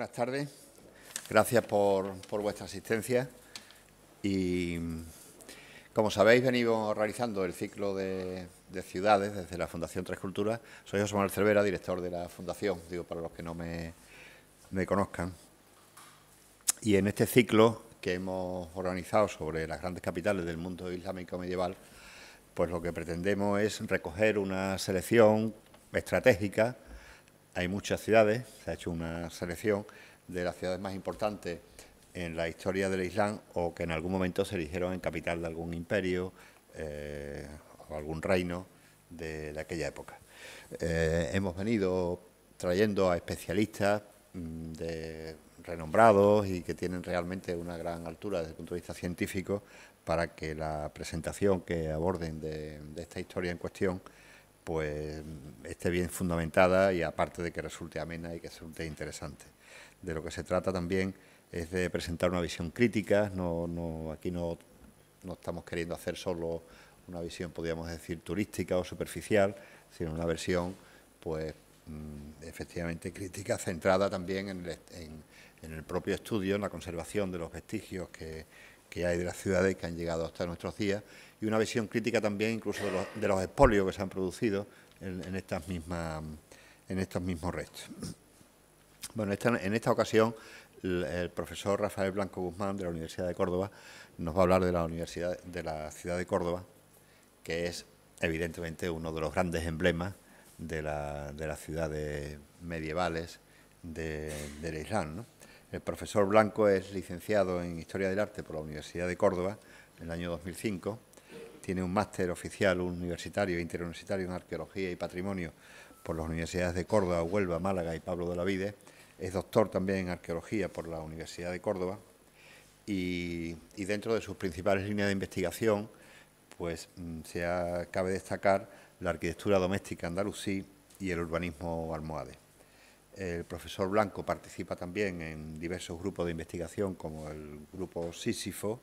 buenas tardes. Gracias por, vuestra asistencia. Y como sabéis, venimos realizando el ciclo de, ciudades desde la Fundación Tres Culturas. Soy José Manuel Cervera, director de la Fundación, digo para los que no me, me conozcan. Y en este ciclo que hemos organizado sobre las grandes capitales del mundo islámico medieval, pues lo que pretendemos es recoger una selección estratégica hay muchas ciudades, se ha hecho una selección de las ciudades más importantes en la historia del Islam o que en algún momento se eligieron en capital de algún imperio eh, o algún reino de, aquella época. Eh, hemos venido trayendo a especialistas mm, renombrados y que tienen realmente una gran altura desde el punto de vista científico para que la presentación que aborden de esta historia en cuestión pues esté bien fundamentada y aparte de que resulte amena y que resulte interesante. De lo que se trata también es de presentar una visión crítica, aquí no, estamos queriendo hacer solo una visión, podríamos decir, turística o superficial, sino una versión, pues, mm, efectivamente crítica, centrada también en el, propio estudio, en la conservación de los vestigios que, que hay de las ciudades que han llegado hasta nuestros días y una visión crítica también incluso de los, de expolios que se han producido en, estas mismas, en estos mismos restos. Bueno, en esta ocasión el, profesor Rafael Blanco Guzmán de la Universidad de Córdoba nos va a hablar de la Universidad de la ciudad de Córdoba, que es evidentemente uno de los grandes emblemas de, las ciudades medievales del Islam. El profesor Blanco es licenciado en Historia del Arte por la Universidad de Córdoba en el año 2005 tiene un máster oficial universitario e interuniversitario en arqueología y patrimonio por las universidades de Córdoba, Huelva, Málaga y Pablo de la Vide. Es doctor también en arqueología por la Universidad de Córdoba y, dentro de sus principales líneas de investigación pues mm, se cabe destacar la arquitectura doméstica andalusí y el urbanismo almohade. El profesor Blanco participa también en diversos grupos de investigación como el grupo Sísifo,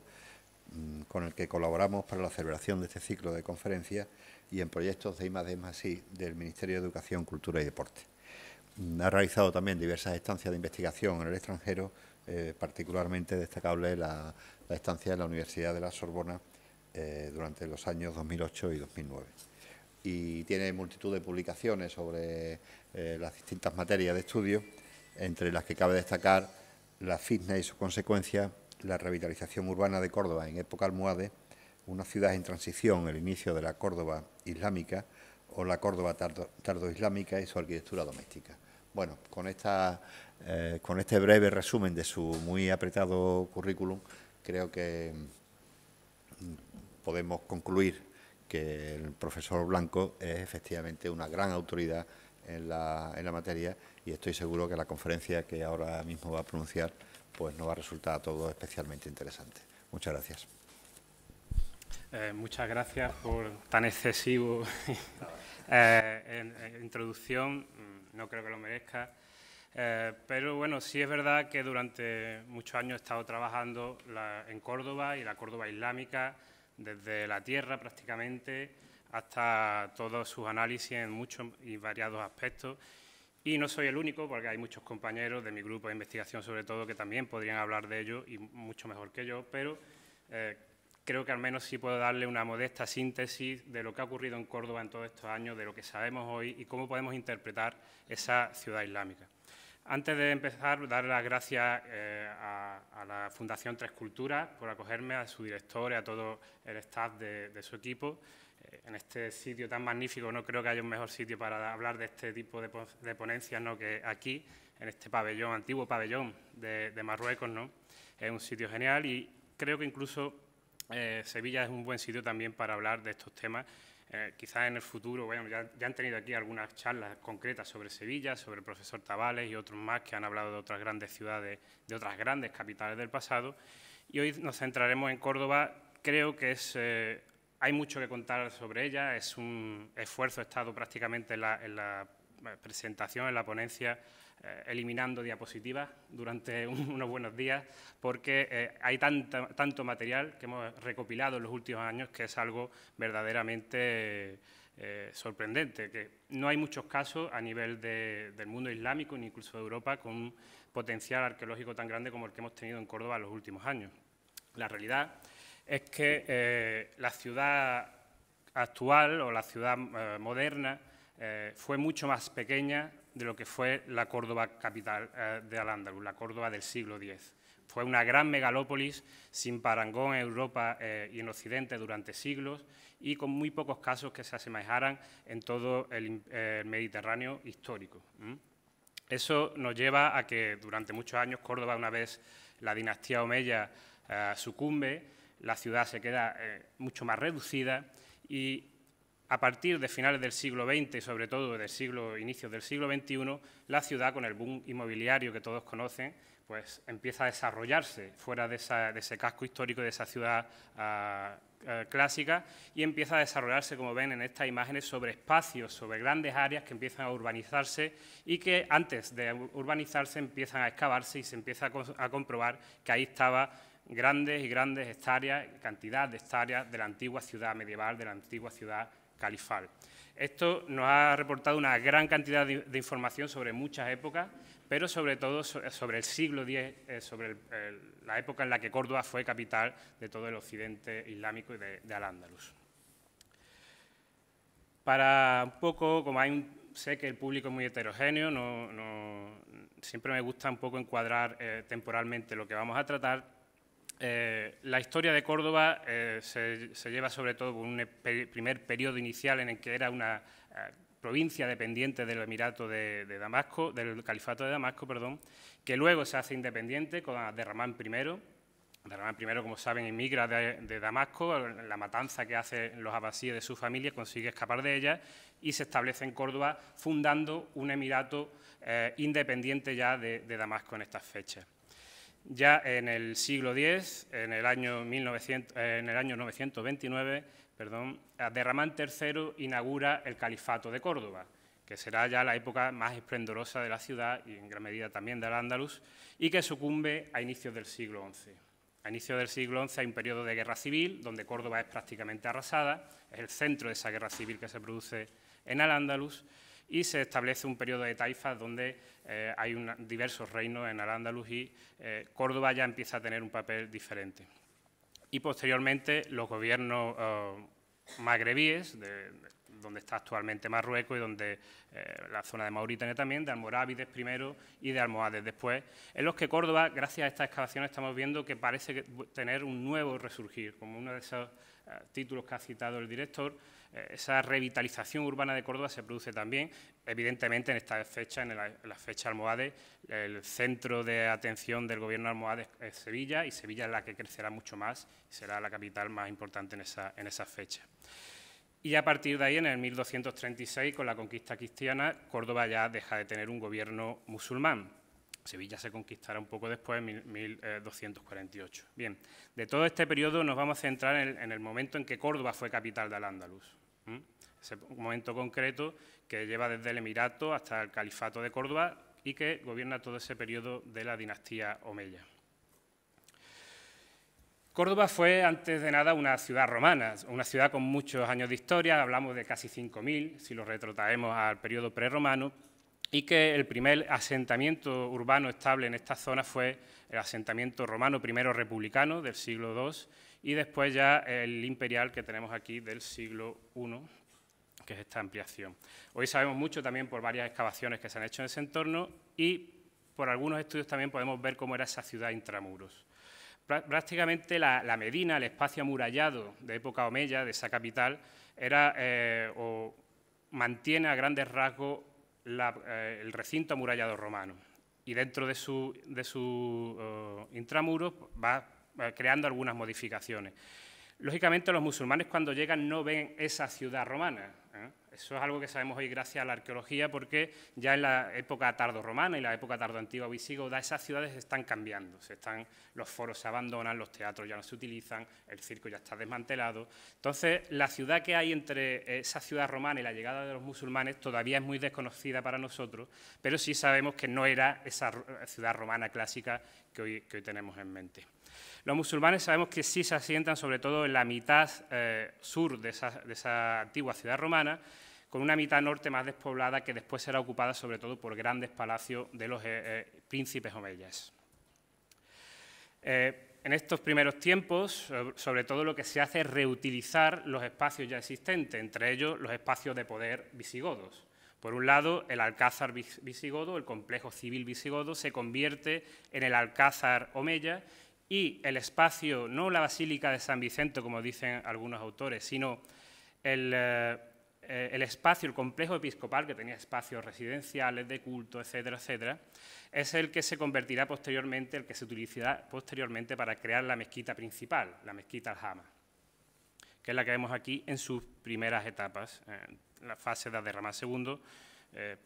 Mm, con el que colaboramos para la celebración de este ciclo de conferencias y en proyectos de I+, D+, del Ministerio de Educación, Cultura y Deporte. Mm, ha realizado también diversas estancias de investigación en el extranjero, eh, particularmente destacable la, estancia en la Universidad de la Sorbona eh, durante los años 2008 y 2009. Y tiene multitud de publicaciones sobre eh, las distintas materias de estudio, entre las que cabe destacar la fitness y sus consecuencias, la revitalización urbana de Córdoba en época almohade, una ciudad en transición, el inicio de la Córdoba islámica o la Córdoba tardoislámica y su arquitectura doméstica. Bueno, con, esta, eh, con este breve resumen de su muy apretado currículum, creo que mm, podemos concluir que el profesor Blanco es efectivamente una gran autoridad en la, en la materia y estoy seguro que la conferencia que ahora mismo va a pronunciar pues no va a resultar todo especialmente interesante. Muchas gracias. Eh, muchas gracias por tan excesivo eh, introducción. Mm, no creo que lo merezca. Eh, pero bueno, sí es verdad que durante muchos años he estado trabajando en Córdoba y la Córdoba islámica, desde la tierra prácticamente hasta todos sus análisis en muchos y variados aspectos. Y no soy el único, porque hay muchos compañeros de mi grupo de investigación, sobre todo, que también podrían hablar de ello y mucho mejor que yo, pero eh, creo que al menos sí puedo darle una modesta síntesis de lo que ha ocurrido en Córdoba en todos estos años, de lo que sabemos hoy y cómo podemos interpretar esa ciudad islámica. Antes de empezar, dar las gracias eh, a, la Fundación Tres Culturas por acogerme, a su director y a todo el staff de, de su equipo en este sitio tan magnífico, no creo que haya un mejor sitio para hablar de este tipo de, ponencias ¿no? que aquí, en este pabellón, antiguo pabellón de, Marruecos. ¿no? Es un sitio genial y creo que incluso eh, Sevilla es un buen sitio también para hablar de estos temas. Eh, quizás en el futuro, bueno, ya, han tenido aquí algunas charlas concretas sobre Sevilla, sobre el profesor Tavales y otros más que han hablado de otras grandes ciudades, de otras grandes capitales del pasado. Y hoy nos centraremos en Córdoba, creo que es... Eh, hay mucho que contar sobre ella, es un esfuerzo, he estado prácticamente en la, eh, presentación, en la ponencia, eh, eliminando diapositivas durante unos buenos días, porque eh, hay tanto, material que hemos recopilado en los últimos años que es algo verdaderamente sorprendente, que no hay muchos casos a nivel del mundo islámico, ni incluso de Europa, con un potencial arqueológico tan grande como el que hemos tenido en Córdoba en los últimos años. La realidad es que eh, la ciudad actual o la ciudad eh, moderna eh, fue mucho más pequeña de lo que fue la Córdoba capital de Al-Ándalus, la Córdoba del siglo X. Fue una gran megalópolis sin parangón en Europa y en Occidente durante siglos y con muy pocos casos que se asemejaran en todo el, Mediterráneo histórico. Eso nos lleva a que durante muchos años Córdoba, una vez la dinastía Omeya sucumbe, la ciudad se queda eh, mucho más reducida y a partir de finales del siglo XX y sobre todo del siglo, inicios del siglo XXI, la ciudad con el boom inmobiliario que todos conocen, pues empieza a desarrollarse fuera de, ese casco histórico, de esa ciudad ah, ah, clásica, y empieza a desarrollarse, como ven en estas imágenes, sobre espacios, sobre grandes áreas que empiezan a urbanizarse y que antes de urbanizarse empiezan a excavarse y se empieza a comprobar que ahí estaba grandes y grandes hectáreas, cantidad de hectáreas de la antigua ciudad medieval, de la antigua ciudad califal. Esto nos ha reportado una gran cantidad de, información sobre muchas épocas, pero sobre todo eh, sobre el siglo X, eh, sobre la época en la que Córdoba fue capital de todo el occidente islámico y de, Al-Ándalus. Para un poco, como hay sé que el público es muy heterogéneo, siempre me gusta un poco encuadrar eh, temporalmente lo que vamos a tratar, eh, la historia de Córdoba eh, se, lleva sobre todo por un e, primer periodo inicial en el que era una eh, provincia dependiente del Emirato de, Damasco, del Califato de Damasco, perdón, que luego se hace independiente con Derramán I. Derramán I, como saben, emigra de, Damasco, la matanza que hacen los abasíes de su familia, consigue escapar de ella y se establece en Córdoba fundando un Emirato independiente ya de Damasco en estas fechas. Ya en el siglo X, en el año, 1900, en 929, perdón, III inaugura el Califato de Córdoba, que será ya la época más esplendorosa de la ciudad y en gran medida también del Andalus, y que sucumbe a inicios del siglo XI. A inicios del siglo XI hay un periodo de guerra civil, donde Córdoba es prácticamente arrasada, es el centro de esa guerra civil que se produce en Al-Ándalus, y se establece un periodo de taifas donde eh, hay diversos reinos en al andalus y eh, Córdoba ya empieza a tener un papel diferente. Y posteriormente los gobiernos oh, magrebíes, donde está actualmente Marruecos y donde eh, la zona de Mauritania también, de Almorávides primero y de Almohades después, en los que Córdoba, gracias a estas excavaciones, estamos viendo que parece tener un nuevo resurgir, como uno de esos títulos que ha citado el director, eh, esa revitalización urbana de Córdoba se produce también, evidentemente, en esta fecha, en la, fecha Almohade, el centro de atención del gobierno Almohade es Sevilla y Sevilla es la que crecerá mucho más y será la capital más importante en esa, en fecha. Y a partir de ahí, en el 1236, con la conquista cristiana, Córdoba ya deja de tener un gobierno musulmán. Sevilla se conquistará un poco después, eh, en 1248. Bien, de todo este periodo nos vamos a centrar en el, en el momento en que Córdoba fue capital del Andaluz ese momento concreto que lleva desde el Emirato hasta el Califato de Córdoba y que gobierna todo ese periodo de la dinastía Omeya. Córdoba fue, antes de nada, una ciudad romana, una ciudad con muchos años de historia, hablamos de casi 5.000, si lo retrotraemos al periodo prerromano, y que el primer asentamiento urbano estable en esta zona fue el asentamiento romano primero republicano del siglo II y después ya el imperial que tenemos aquí del siglo I que es esta ampliación. Hoy sabemos mucho también por varias excavaciones que se han hecho en ese entorno y por algunos estudios también podemos ver cómo era esa ciudad intramuros. Prácticamente la, Medina, el espacio amurallado de época Omeya, de esa capital, era eh, o mantiene a grandes rasgos eh, el recinto amurallado romano. Y dentro de su, de oh, intramuros va creando algunas modificaciones. Lógicamente los musulmanes cuando llegan no ven esa ciudad romana, eso es algo que sabemos hoy gracias a la arqueología porque ya en la época tardorromana y la época tardoantigua visigoda esas ciudades están cambiando, se están, los foros se abandonan, los teatros ya no se utilizan, el circo ya está desmantelado. Entonces, la ciudad que hay entre eh, esa ciudad romana y la llegada de los musulmanes todavía es muy desconocida para nosotros, pero sí sabemos que no era esa eh, ciudad romana clásica que hoy, tenemos en mente. Los musulmanes sabemos que sí se asientan sobre todo en la mitad eh, sur de esa, de esa, antigua ciudad romana con una mitad norte más despoblada que después será ocupada sobre todo por grandes palacios de los eh, eh, príncipes omeyas. Eh, en estos primeros tiempos, sobre todo lo que se hace es reutilizar los espacios ya existentes, entre ellos los espacios de poder visigodos. Por un lado, el alcázar visigodo, el complejo civil visigodo, se convierte en el alcázar omeya y el espacio, no la basílica de San Vicente, como dicen algunos autores, sino el, eh, el espacio, el complejo episcopal, que tenía espacios residenciales, de culto, etcétera, etcétera, es el que se convertirá posteriormente, el que se utilizará posteriormente para crear la mezquita principal, la mezquita Al-Hama, que es la que vemos aquí en sus primeras etapas, eh, la fase de Derramar II, eh,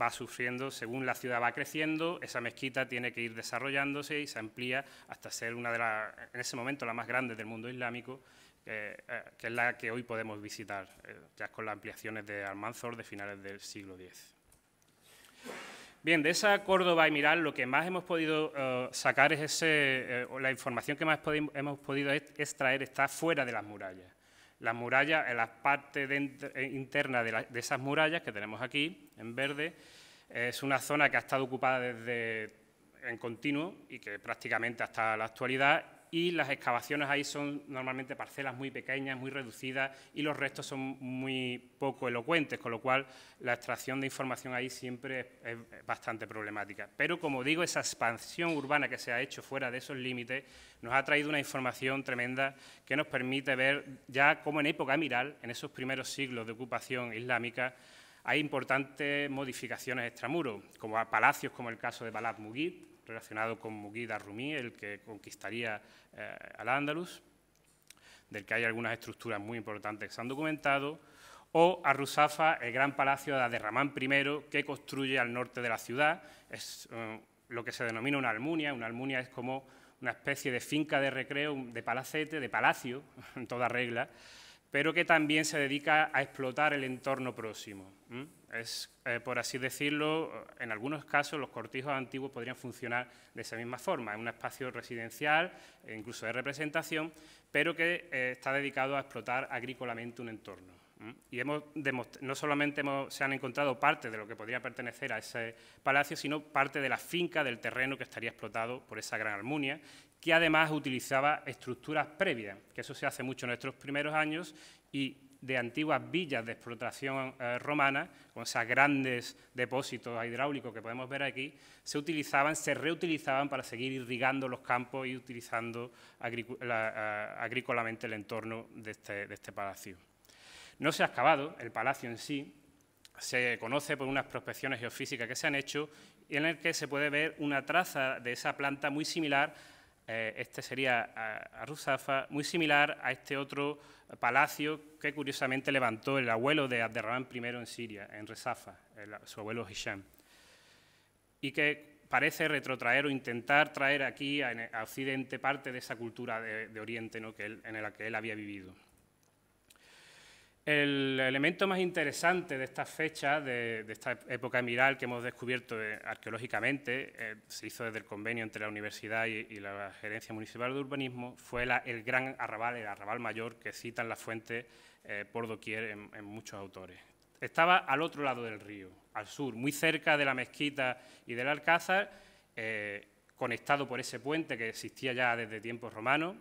va sufriendo, según la ciudad va creciendo, esa mezquita tiene que ir desarrollándose y se amplía hasta ser una de las, en ese momento, la más grande del mundo islámico eh, eh, que es la que hoy podemos visitar, eh, ya con las ampliaciones de Almanzor de finales del siglo X. Bien, de esa Córdoba y Miral lo que más hemos podido sacar es ese, la información que más hemos podido extraer está fuera de las murallas. Las murallas, en la parte interna de, de esas murallas que tenemos aquí, en verde, es una zona que ha estado ocupada desde en continuo y que prácticamente hasta la actualidad y las excavaciones ahí son normalmente parcelas muy pequeñas, muy reducidas y los restos son muy poco elocuentes, con lo cual la extracción de información ahí siempre es, bastante problemática. Pero como digo, esa expansión urbana que se ha hecho fuera de esos límites nos ha traído una información tremenda que nos permite ver ya cómo en época emiral, en esos primeros siglos de ocupación islámica, hay importantes modificaciones extramuros, como a palacios como el caso de Balad Mugid, relacionado con Mugida Rumí, el que conquistaría eh, al Andalus, del que hay algunas estructuras muy importantes que se han documentado, o a Rusafa, el gran palacio de Aderramán I, que construye al norte de la ciudad. Es eh, lo que se denomina una almunia. Una almunia es como una especie de finca de recreo, de palacete, de palacio, en toda regla, pero que también se dedica a explotar el entorno próximo. Es, eh, por así decirlo, en algunos casos los cortijos antiguos podrían funcionar de esa misma forma, en un espacio residencial, e incluso de representación, pero que eh, está dedicado a explotar agrícolamente un entorno. Y no solamente se han encontrado parte de lo que podría pertenecer a ese palacio, sino parte de la finca, del terreno que estaría explotado por esa gran almunia, que además utilizaba estructuras previas, que eso se hace mucho en nuestros primeros años y de antiguas villas de explotación eh, romana, con esos grandes depósitos hidráulicos que podemos ver aquí, se utilizaban, se reutilizaban para seguir irrigando los campos y utilizando agrícolamente el entorno de este, de este palacio. No se ha excavado el palacio en sí, se conoce por unas prospecciones geofísicas que se han hecho en el que se puede ver una traza de esa planta muy similar eh, este sería a, Ruzafa, muy similar a este otro palacio que curiosamente levantó el abuelo de Abderrahman I en Siria, en Rezafa, su abuelo Hisham, y que parece retrotraer o intentar traer aquí a, Occidente parte de esa cultura de, Oriente en la que él había vivido. El elemento más interesante de esta fecha, de, esta época emiral que hemos descubierto eh, arqueológicamente, eh, se hizo desde el convenio entre la universidad y, la Gerencia Municipal de Urbanismo, fue el gran arrabal, el arrabal mayor que citan las fuentes eh, por doquier en, muchos autores. Estaba al otro lado del río, al sur, muy cerca de la mezquita y del alcázar, conectado por ese puente que existía ya desde tiempos romanos,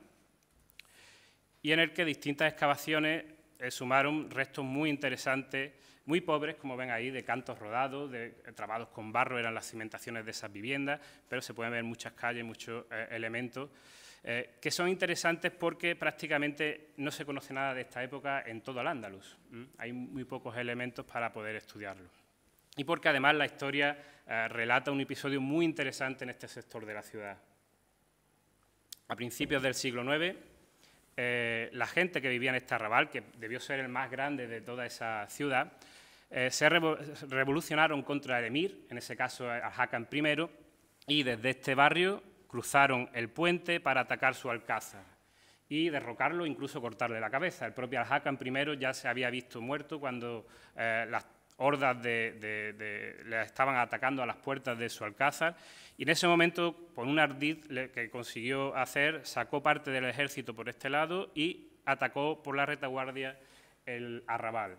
y en el que distintas excavaciones eh, sumaron restos muy interesantes, muy pobres, como ven ahí, de cantos rodados, de, eh, trabados con barro eran las cimentaciones de esas viviendas, pero se pueden ver muchas calles, muchos eh, elementos, que son interesantes porque prácticamente no se conoce nada de esta época en todo el ándalus Hay muy pocos elementos para poder estudiarlo. Y porque además la historia relata un episodio muy interesante en este sector de la ciudad. A principios del siglo IX, eh, la gente que vivía en este arrabal, que debió ser el más grande de toda esa ciudad, eh, se revolucionaron contra el emir, en ese caso eh, al Hakan I, y desde este barrio cruzaron el puente para atacar su alcázar y derrocarlo, incluso cortarle la cabeza. El propio Al-Hakam I ya se había visto muerto cuando las hordas le estaban atacando a las puertas de su alcázar y en ese momento, con un ardid que consiguió hacer, sacó parte del ejército por este lado y atacó por la retaguardia el arrabal.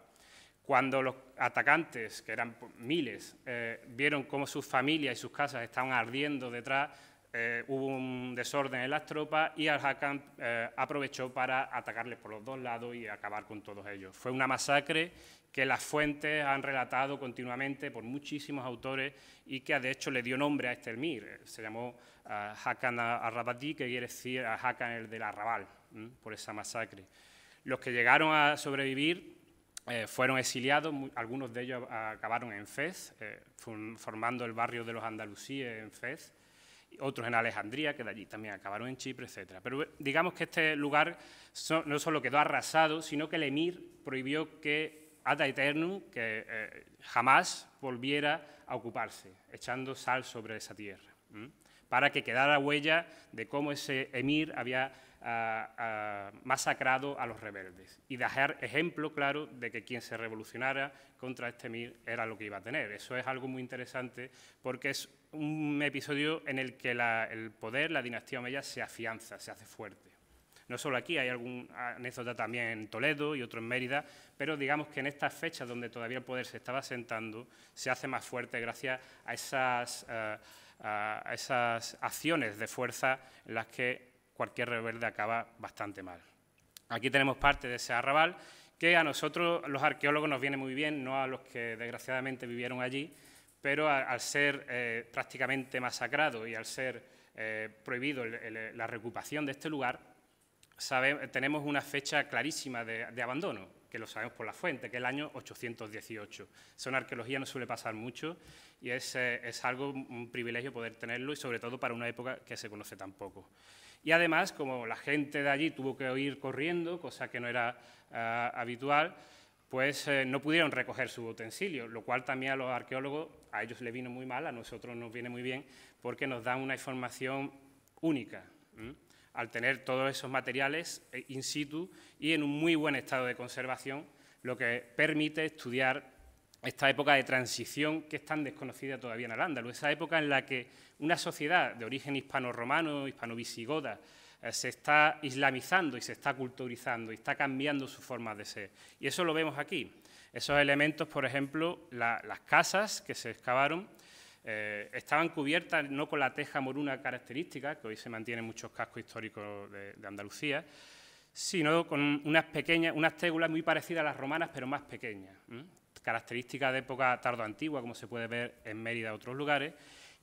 Cuando los atacantes, que eran miles, eh, vieron cómo sus familias y sus casas estaban ardiendo detrás, eh, hubo un desorden en las tropas y Al-Hakam eh, aprovechó para atacarles por los dos lados y acabar con todos ellos. Fue una masacre que las fuentes han relatado continuamente por muchísimos autores y que de hecho le dio nombre a este Mir. Se llamó uh, Hakan al-Rabadi, que quiere decir a Hakan el del arrabal, por esa masacre. Los que llegaron a sobrevivir fueron exiliados, algunos de ellos ah, acabaron en Fez, formando el barrio de los andalusíes en Fez otros en Alejandría, que de allí también acabaron en Chipre, etc. Pero eh, digamos que este lugar no solo quedó arrasado, sino que el emir prohibió que ad aeternum, que eh, jamás volviera a ocuparse, echando sal sobre esa tierra, para que quedara huella de cómo ese emir había ah, ah, masacrado a los rebeldes y dejar ejemplo claro de que quien se revolucionara contra este emir era lo que iba a tener. Eso es algo muy interesante porque es un episodio en el que el poder, la dinastía Omeya, se afianza, se hace fuerte. No solo aquí, hay alguna anécdota también en Toledo y otro en Mérida, pero digamos que en estas fechas donde todavía el poder se estaba asentando... se hace más fuerte gracias a esas, eh, a esas acciones de fuerza en las que cualquier rebelde acaba bastante mal. Aquí tenemos parte de ese arrabal que a nosotros los arqueólogos nos viene muy bien, no a los que desgraciadamente vivieron allí, pero al ser eh, prácticamente masacrado y al ser eh, prohibido la recuperación de este lugar, tenemos una fecha clarísima de, abandono, que lo sabemos por la fuente, que es el año 818. Son en arqueología no suele pasar mucho y eh, es, algo, un privilegio poder tenerlo y sobre todo para una época que se conoce tan poco. Y además, como la gente de allí tuvo que ir corriendo, cosa que no era ah, habitual, pues eh, no pudieron recoger su utensilio, lo cual también a los arqueólogos, a ellos les vino muy mal, a nosotros nos viene muy bien, porque nos dan una información única, al tener todos esos materiales eh, in situ y en un muy buen estado de conservación, lo que permite estudiar esta época de transición que es tan desconocida todavía en al esa época en la que una sociedad de origen hispano-romano, hispano-visigoda, hispano romano hispano visigoda eh, se está islamizando y se está culturizando y está cambiando su forma de ser. Y eso lo vemos aquí. Esos elementos, por ejemplo, las casas que se excavaron, eh, estaban cubiertas no con la teja moruna característica, que hoy se mantiene en muchos cascos históricos de, Andalucía, sino con unas pequeñas, unas tégulas muy parecidas a las romanas, pero más pequeñas, características de época tardo-antigua, como se puede ver en Mérida y otros lugares,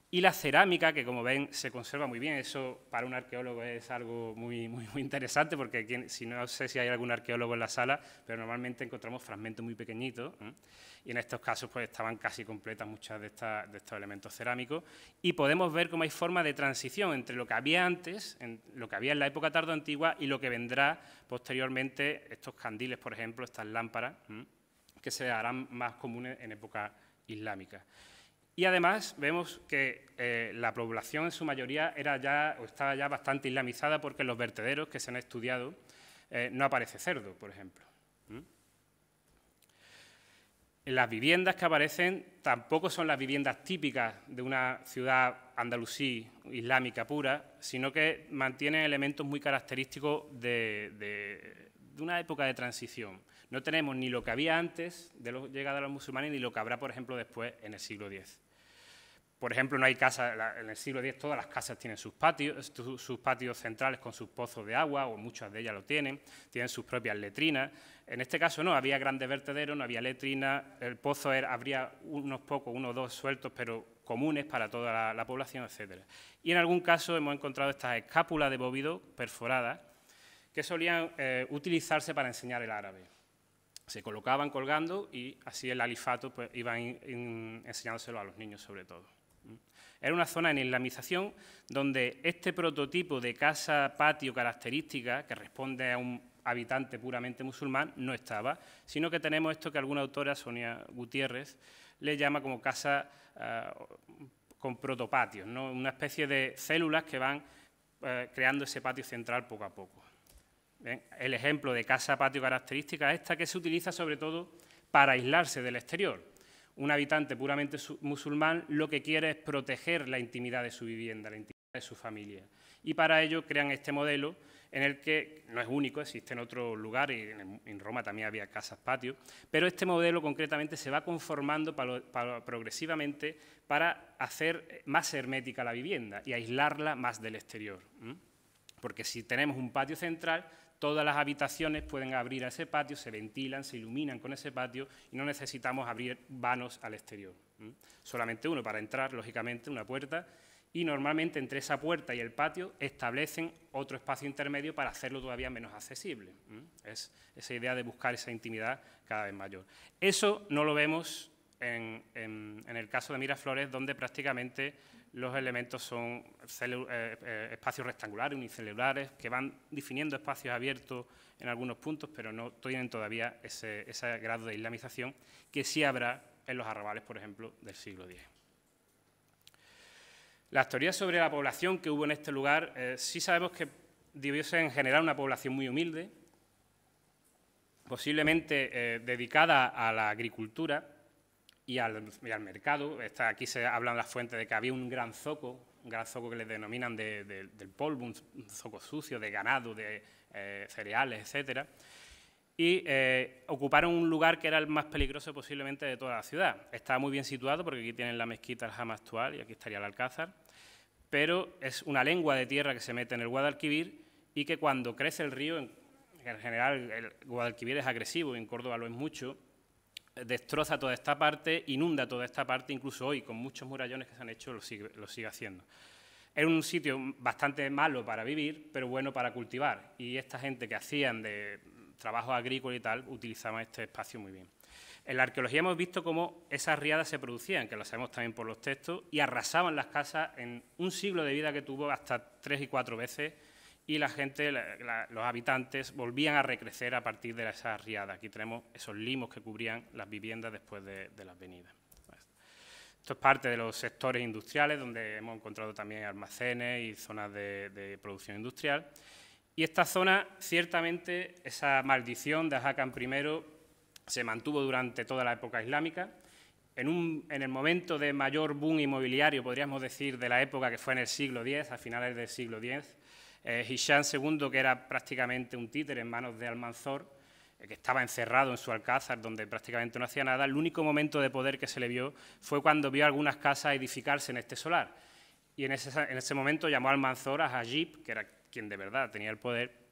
y la cerámica, que como ven se conserva muy bien, eso para un arqueólogo es algo muy, muy, interesante, porque si no sé si hay algún arqueólogo en la sala, pero normalmente encontramos fragmentos muy pequeñitos, y en estos casos pues estaban casi completas muchas de, estas de, estos elementos cerámicos, y podemos ver cómo hay forma de transición entre lo que había antes, en lo que había en la época tardo antigua, y lo que vendrá posteriormente, estos candiles, por ejemplo, estas lámparas, que se harán más comunes en época islámica. Y además vemos que eh, la población en su mayoría era ya, o estaba ya bastante islamizada porque en los vertederos que se han estudiado eh, no aparece cerdo, por ejemplo. En Las viviendas que aparecen tampoco son las viviendas típicas de una ciudad andalusí islámica pura, sino que mantienen elementos muy característicos de una época de transición. No tenemos ni lo que había antes de la llegada de los musulmanes ni lo que habrá, por ejemplo, después en el siglo X. Por ejemplo, no hay casa en el siglo X todas las casas tienen sus patios, sus patios centrales con sus pozos de agua, o muchas de ellas lo tienen, tienen sus propias letrinas. En este caso no, había grandes vertederos, no había letrinas, el pozo habría unos pocos, uno o dos sueltos, pero comunes para toda la, población, etc. Y en algún caso hemos encontrado estas escápulas de bóvido perforadas que solían eh, utilizarse para enseñar el árabe se colocaban colgando y así el alifato pues, iba enseñándoselo a los niños sobre todo. Era una zona en islamización donde este prototipo de casa-patio característica, que responde a un habitante puramente musulmán, no estaba, sino que tenemos esto que alguna autora, Sonia Gutiérrez, le llama como casa ah, con protopatios, una especie de células que van eh, creando ese patio central poco a poco. El ejemplo de casa-patio característica es esta que se utiliza sobre todo para aislarse del exterior un habitante puramente musulmán lo que quiere es proteger la intimidad de su vivienda, la intimidad de su familia. Y para ello crean este modelo en el que, no es único, existe en otros lugares, en Roma también había casas patio, pero este modelo concretamente se va conformando progresivamente para hacer más hermética la vivienda y aislarla más del exterior. Porque si tenemos un patio central, todas las habitaciones pueden abrir a ese patio, se ventilan, se iluminan con ese patio y no necesitamos abrir vanos al exterior. Solamente uno para entrar, lógicamente, una puerta y normalmente entre esa puerta y el patio establecen otro espacio intermedio para hacerlo todavía menos accesible. Es esa idea de buscar esa intimidad cada vez mayor. Eso no lo vemos en el caso de Miraflores, donde prácticamente los elementos son eh, eh, espacios rectangulares, unicelulares, que van definiendo espacios abiertos en algunos puntos, pero no tienen todavía ese, grado de islamización que sí habrá en los arrabales, por ejemplo, del siglo X. Las teorías sobre la población que hubo en este lugar, eh, sí sabemos que debió ser en general una población muy humilde, posiblemente dedicada a la agricultura, y al, mercado. está aquí se hablan las fuentes de que había un gran zoco, un gran zoco que le denominan del polvo, un zoco sucio, de ganado, de eh, cereales, etcétera y eh, ocuparon un lugar que era el más peligroso posiblemente de toda la ciudad. Estaba muy bien situado porque aquí tienen la mezquita al Jama actual y aquí estaría el Alcázar, pero es una lengua de tierra que se mete en el Guadalquivir y que cuando crece el río, en general el Guadalquivir es agresivo, y en Córdoba lo es mucho, destroza toda esta parte, inunda toda esta parte, incluso hoy, con muchos murallones que se han hecho, lo sigue, haciendo. Era un sitio bastante malo para vivir, pero bueno para cultivar, y esta gente que hacían de trabajo agrícola y tal, utilizaban este espacio muy bien. En la arqueología hemos visto cómo esas riadas se producían, que lo sabemos también por los textos, y arrasaban las casas en un siglo de vida que tuvo hasta tres y cuatro veces y la gente, los habitantes, volvían a recrecer a partir de esa riada. Aquí tenemos esos limos que cubrían las viviendas después de, las venidas. Esto es parte de los sectores industriales, donde hemos encontrado también almacenes y zonas de, producción industrial. Y esta zona, ciertamente, esa maldición de Hakan I se mantuvo durante toda la época islámica. En, un, en, el momento de mayor boom inmobiliario, podríamos decir, de la época que fue en el siglo X, a finales del siglo X, eh, II, que era prácticamente un títere en manos de Almanzor, eh, que estaba encerrado en su alcázar, donde prácticamente no hacía nada, el único momento de poder que se le vio fue cuando vio algunas casas edificarse en este solar. Y en ese, en ese momento llamó a Almanzor a Hajib, que era quien de verdad tenía el poder,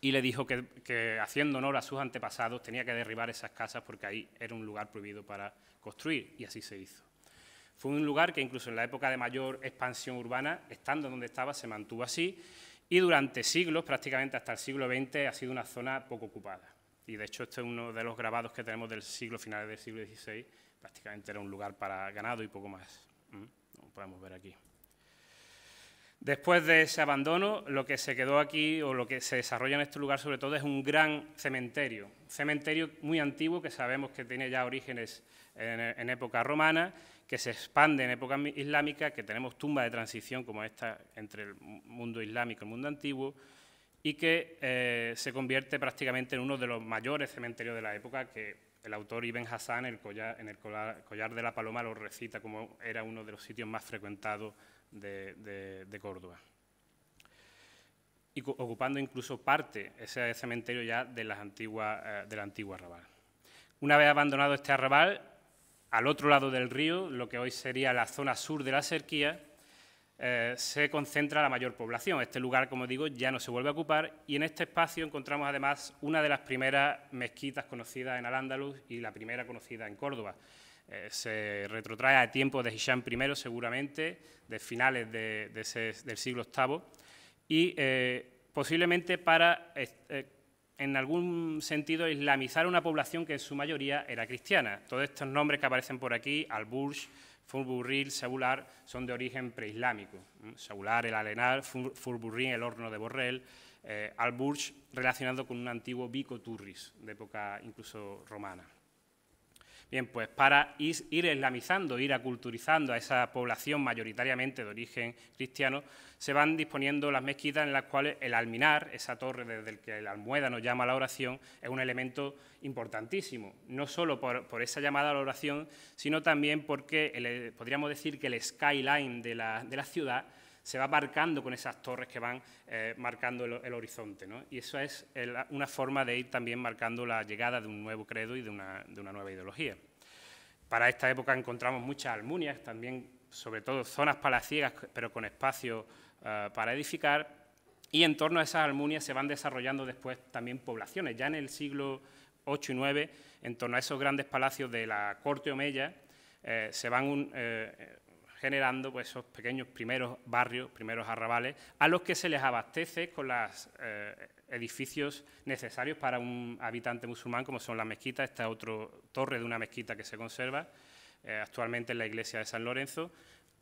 y le dijo que, que, haciendo honor a sus antepasados tenía que derribar esas casas porque ahí era un lugar prohibido para construir, y así se hizo. Fue un lugar que incluso en la época de mayor expansión urbana, estando donde estaba, se mantuvo así, y durante siglos, prácticamente hasta el siglo XX, ha sido una zona poco ocupada. Y de hecho este es uno de los grabados que tenemos del siglo final del siglo XVI, prácticamente era un lugar para ganado y poco más. como mm, podemos ver aquí. Después de ese abandono, lo que se quedó aquí o lo que se desarrolla en este lugar sobre todo es un gran cementerio, cementerio muy antiguo que sabemos que tiene ya orígenes en, en época romana que se expande en época islámica, que tenemos tumbas de transición como esta entre el mundo islámico y el mundo antiguo, y que eh, se convierte prácticamente en uno de los mayores cementerios de la época, que el autor Ibn Hassan en el collar, en el collar de la Paloma lo recita como era uno de los sitios más frecuentados de, Córdoba. Y ocupando incluso parte, ese cementerio ya de, las antigua eh, de la antigua arrabal. Una vez abandonado este arrabal, al otro lado del río, lo que hoy sería la zona sur de la Serquía, eh, se concentra la mayor población. Este lugar, como digo, ya no se vuelve a ocupar y en este espacio encontramos además una de las primeras mezquitas conocidas en Al-Ándalus y la primera conocida en Córdoba. Eh, se retrotrae a tiempos de Hisham I, seguramente, de finales del siglo VIII, y eh, posiblemente para en algún sentido, islamizar una población que en su mayoría era cristiana. Todos estos nombres que aparecen por aquí, Al-Burj, Furburril, Sebular, son de origen preislámico. ¿Mm? Sebular, el Alenar, Furburril, el horno de Borrell, eh, Al-Burj relacionado con un antiguo bico Turris, de época incluso romana. Bien, pues para ir islamizando, ir aculturizando a esa población mayoritariamente de origen cristiano, se van disponiendo las mezquitas en las cuales el alminar, esa torre desde la que el almueda nos llama a la oración, es un elemento importantísimo, no solo por, esa llamada a la oración, sino también porque eh, podríamos decir que el skyline de la ciudad se va marcando con esas torres que van eh, marcando el, horizonte. ¿no? Y eso es una forma de ir también marcando la llegada de un nuevo credo y de una, nueva ideología. Para esta época encontramos muchas almunias, también sobre todo zonas palaciegas, pero con espacio eh, para edificar, y en torno a esas almunias se van desarrollando después también poblaciones. Ya en el siglo VIII y 9, en torno a esos grandes palacios de la corte Omeya, eh, se van generando pues, esos pequeños primeros barrios, primeros arrabales, a los que se les abastece con los eh, edificios necesarios para un habitante musulmán, como son las mezquitas, esta otra torre de una mezquita que se conserva eh, actualmente en la iglesia de San Lorenzo.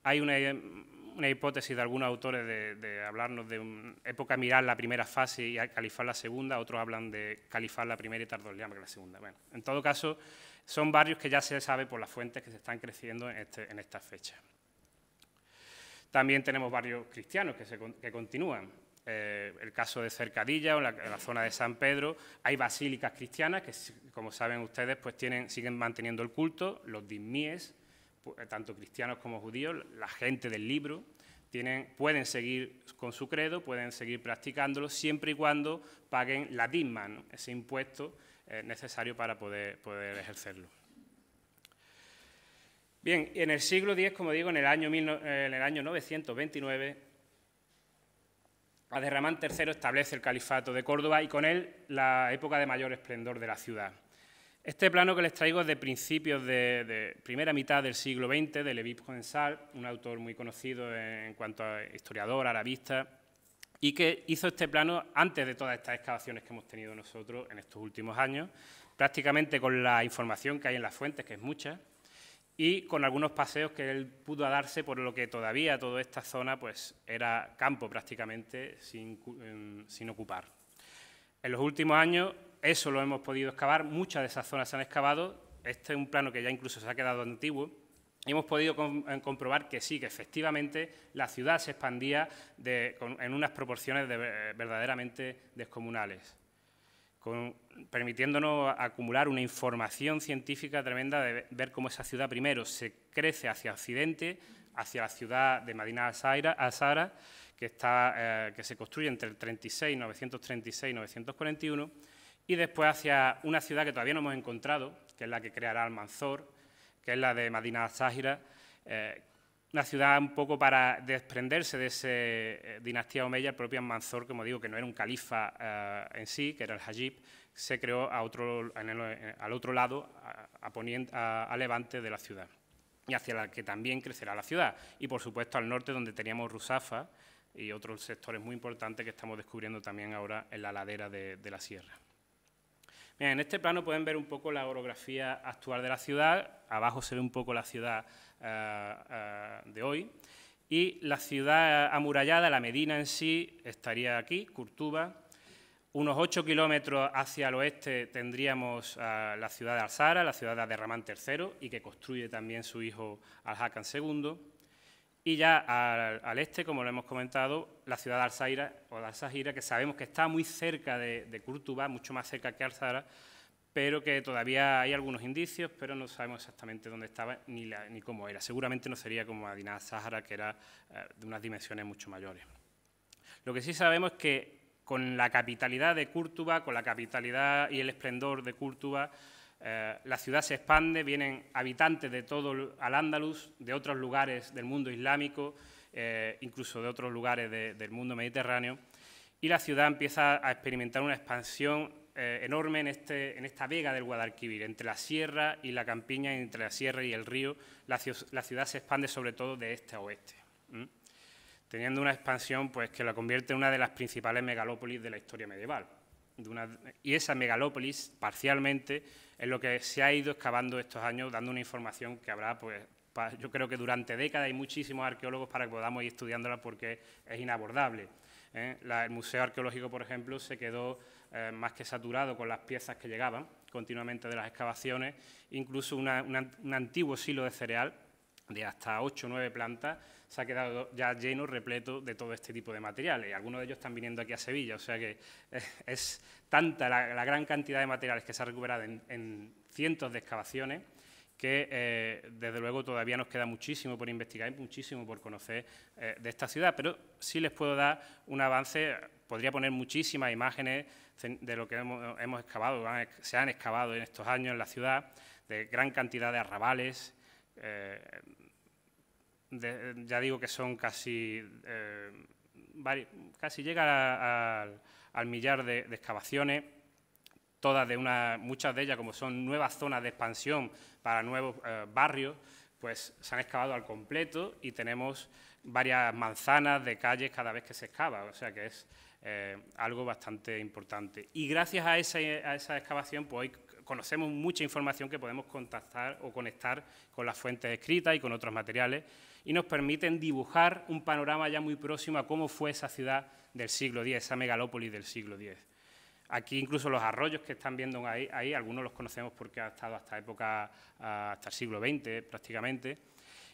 Hay una, hipótesis de algunos autores de, hablarnos de época mirar la primera fase y califar la segunda, otros hablan de califar la primera y que la segunda. en todo caso, son barrios que ya se sabe por las fuentes que se están creciendo en, este, en esta fecha. También tenemos barrios cristianos que, continúan. Eh, el caso de Cercadilla o la, zona de San Pedro, hay basílicas cristianas que, como saben ustedes, pues tienen, siguen manteniendo el culto, los dismíes, eh, tanto cristianos como judíos, la gente del libro, pueden seguir con su credo, pueden seguir practicándolo, siempre y cuando paguen la disma, ese impuesto eh, necesario para poder ejercerlo. Bien, en el siglo X, como digo, en el año, eh, en 929, Aderramán III establece el califato de Córdoba y con él la época de mayor esplendor de la ciudad. Este plano que les traigo es de principios de, primera mitad del siglo XX, de Levi gonzález un autor muy conocido en cuanto a historiador, arabista, y que hizo este plano antes de todas estas excavaciones que hemos tenido nosotros en estos últimos años, prácticamente con la información que hay en las fuentes, que es mucha, y con algunos paseos que él pudo darse por lo que todavía toda esta zona pues, era campo prácticamente sin, ocupar. En los últimos años eso lo hemos podido excavar, muchas de esas zonas se han excavado, este es un plano que ya incluso se ha quedado antiguo, hemos podido comprobar que sí, que efectivamente la ciudad se expandía en unas proporciones eh, verdaderamente descomunales permitiéndonos acumular una información científica tremenda de ver cómo esa ciudad primero se crece hacia occidente, hacia la ciudad de Madina al que, está, eh, que se construye entre el 36, 936 y 941, y después hacia una ciudad que todavía no hemos encontrado, que es la que creará Almanzor, que es la de Madina al una ciudad un poco para desprenderse de esa eh, dinastía omeya, el propio Almanzor como digo, que no era un califa eh, en sí, que era el Hajib, se creó a otro, al otro lado, a, poniente, a, levante de la ciudad, y hacia la que también crecerá la ciudad. Y, por supuesto, al norte, donde teníamos Rusafa y otros sectores muy importantes que estamos descubriendo también ahora en la ladera de, la sierra. en este plano pueden ver un poco la orografía actual de la ciudad. Abajo se ve un poco la ciudad eh, eh, de hoy. Y la ciudad amurallada, la Medina en sí, estaría aquí, Curtuba. Unos ocho kilómetros hacia el oeste tendríamos eh, la ciudad de Alzara, la ciudad de Derramán III, y que construye también su hijo al II. Y ya al, este, como lo hemos comentado, la ciudad de Alzaira, o que sabemos que está muy cerca de, de Curtuba, mucho más cerca que Alzara, pero que todavía hay algunos indicios, pero no sabemos exactamente dónde estaba ni, cómo era. Seguramente no sería como Adinaz Sahara, que era eh, de unas dimensiones mucho mayores. Lo que sí sabemos es que con la capitalidad de Cúrtuba, con la capitalidad y el esplendor de Cúrtuba, eh, la ciudad se expande, vienen habitantes de todo Al-Ándalus, de otros lugares del mundo islámico, eh, incluso de otros lugares del mundo mediterráneo, y la ciudad empieza a experimentar una expansión eh, enorme en, este, en, esta vega del Guadalquivir, entre la sierra y la campiña, entre la sierra y el río, la, ciudad se expande sobre todo de este a oeste, teniendo una expansión pues, que la convierte en una de las principales megalópolis de la historia medieval. y esa megalópolis, parcialmente, es lo que se ha ido excavando estos años, dando una información que habrá, pues, yo creo que durante décadas hay muchísimos arqueólogos para que podamos ir estudiándola porque es inabordable. ¿eh? el Museo Arqueológico, por ejemplo, se quedó eh, más que saturado con las piezas que llegaban continuamente de las excavaciones, incluso un antiguo silo de cereal de hasta ocho o 9 plantas se ha quedado ya lleno, repleto de todo este tipo de materiales. Y algunos de ellos están viniendo aquí a Sevilla, o sea que eh, es tanta la, gran cantidad de materiales que se ha recuperado en cientos de excavaciones que eh, desde luego todavía nos queda muchísimo por investigar y muchísimo por conocer eh, de esta ciudad, pero sí les puedo dar un avance, podría poner muchísimas imágenes de lo que hemos, excavado, se han excavado en estos años en la ciudad, de gran cantidad de arrabales, eh, ya digo que son casi, casi llega al millar de, de excavaciones, todas de una, muchas de ellas como son nuevas zonas de expansión para nuevos eh, barrios, pues se han excavado al completo y tenemos varias manzanas de calles cada vez que se excava, o sea que es eh, algo bastante importante. Y gracias a esa, a esa excavación, pues hoy conocemos mucha información que podemos contactar o conectar con las fuentes escritas y con otros materiales y nos permiten dibujar un panorama ya muy próximo a cómo fue esa ciudad del siglo X, esa megalópolis del siglo X. Aquí incluso los arroyos que están viendo ahí, algunos los conocemos porque ha estado hasta época, ah, hasta el siglo XX prácticamente,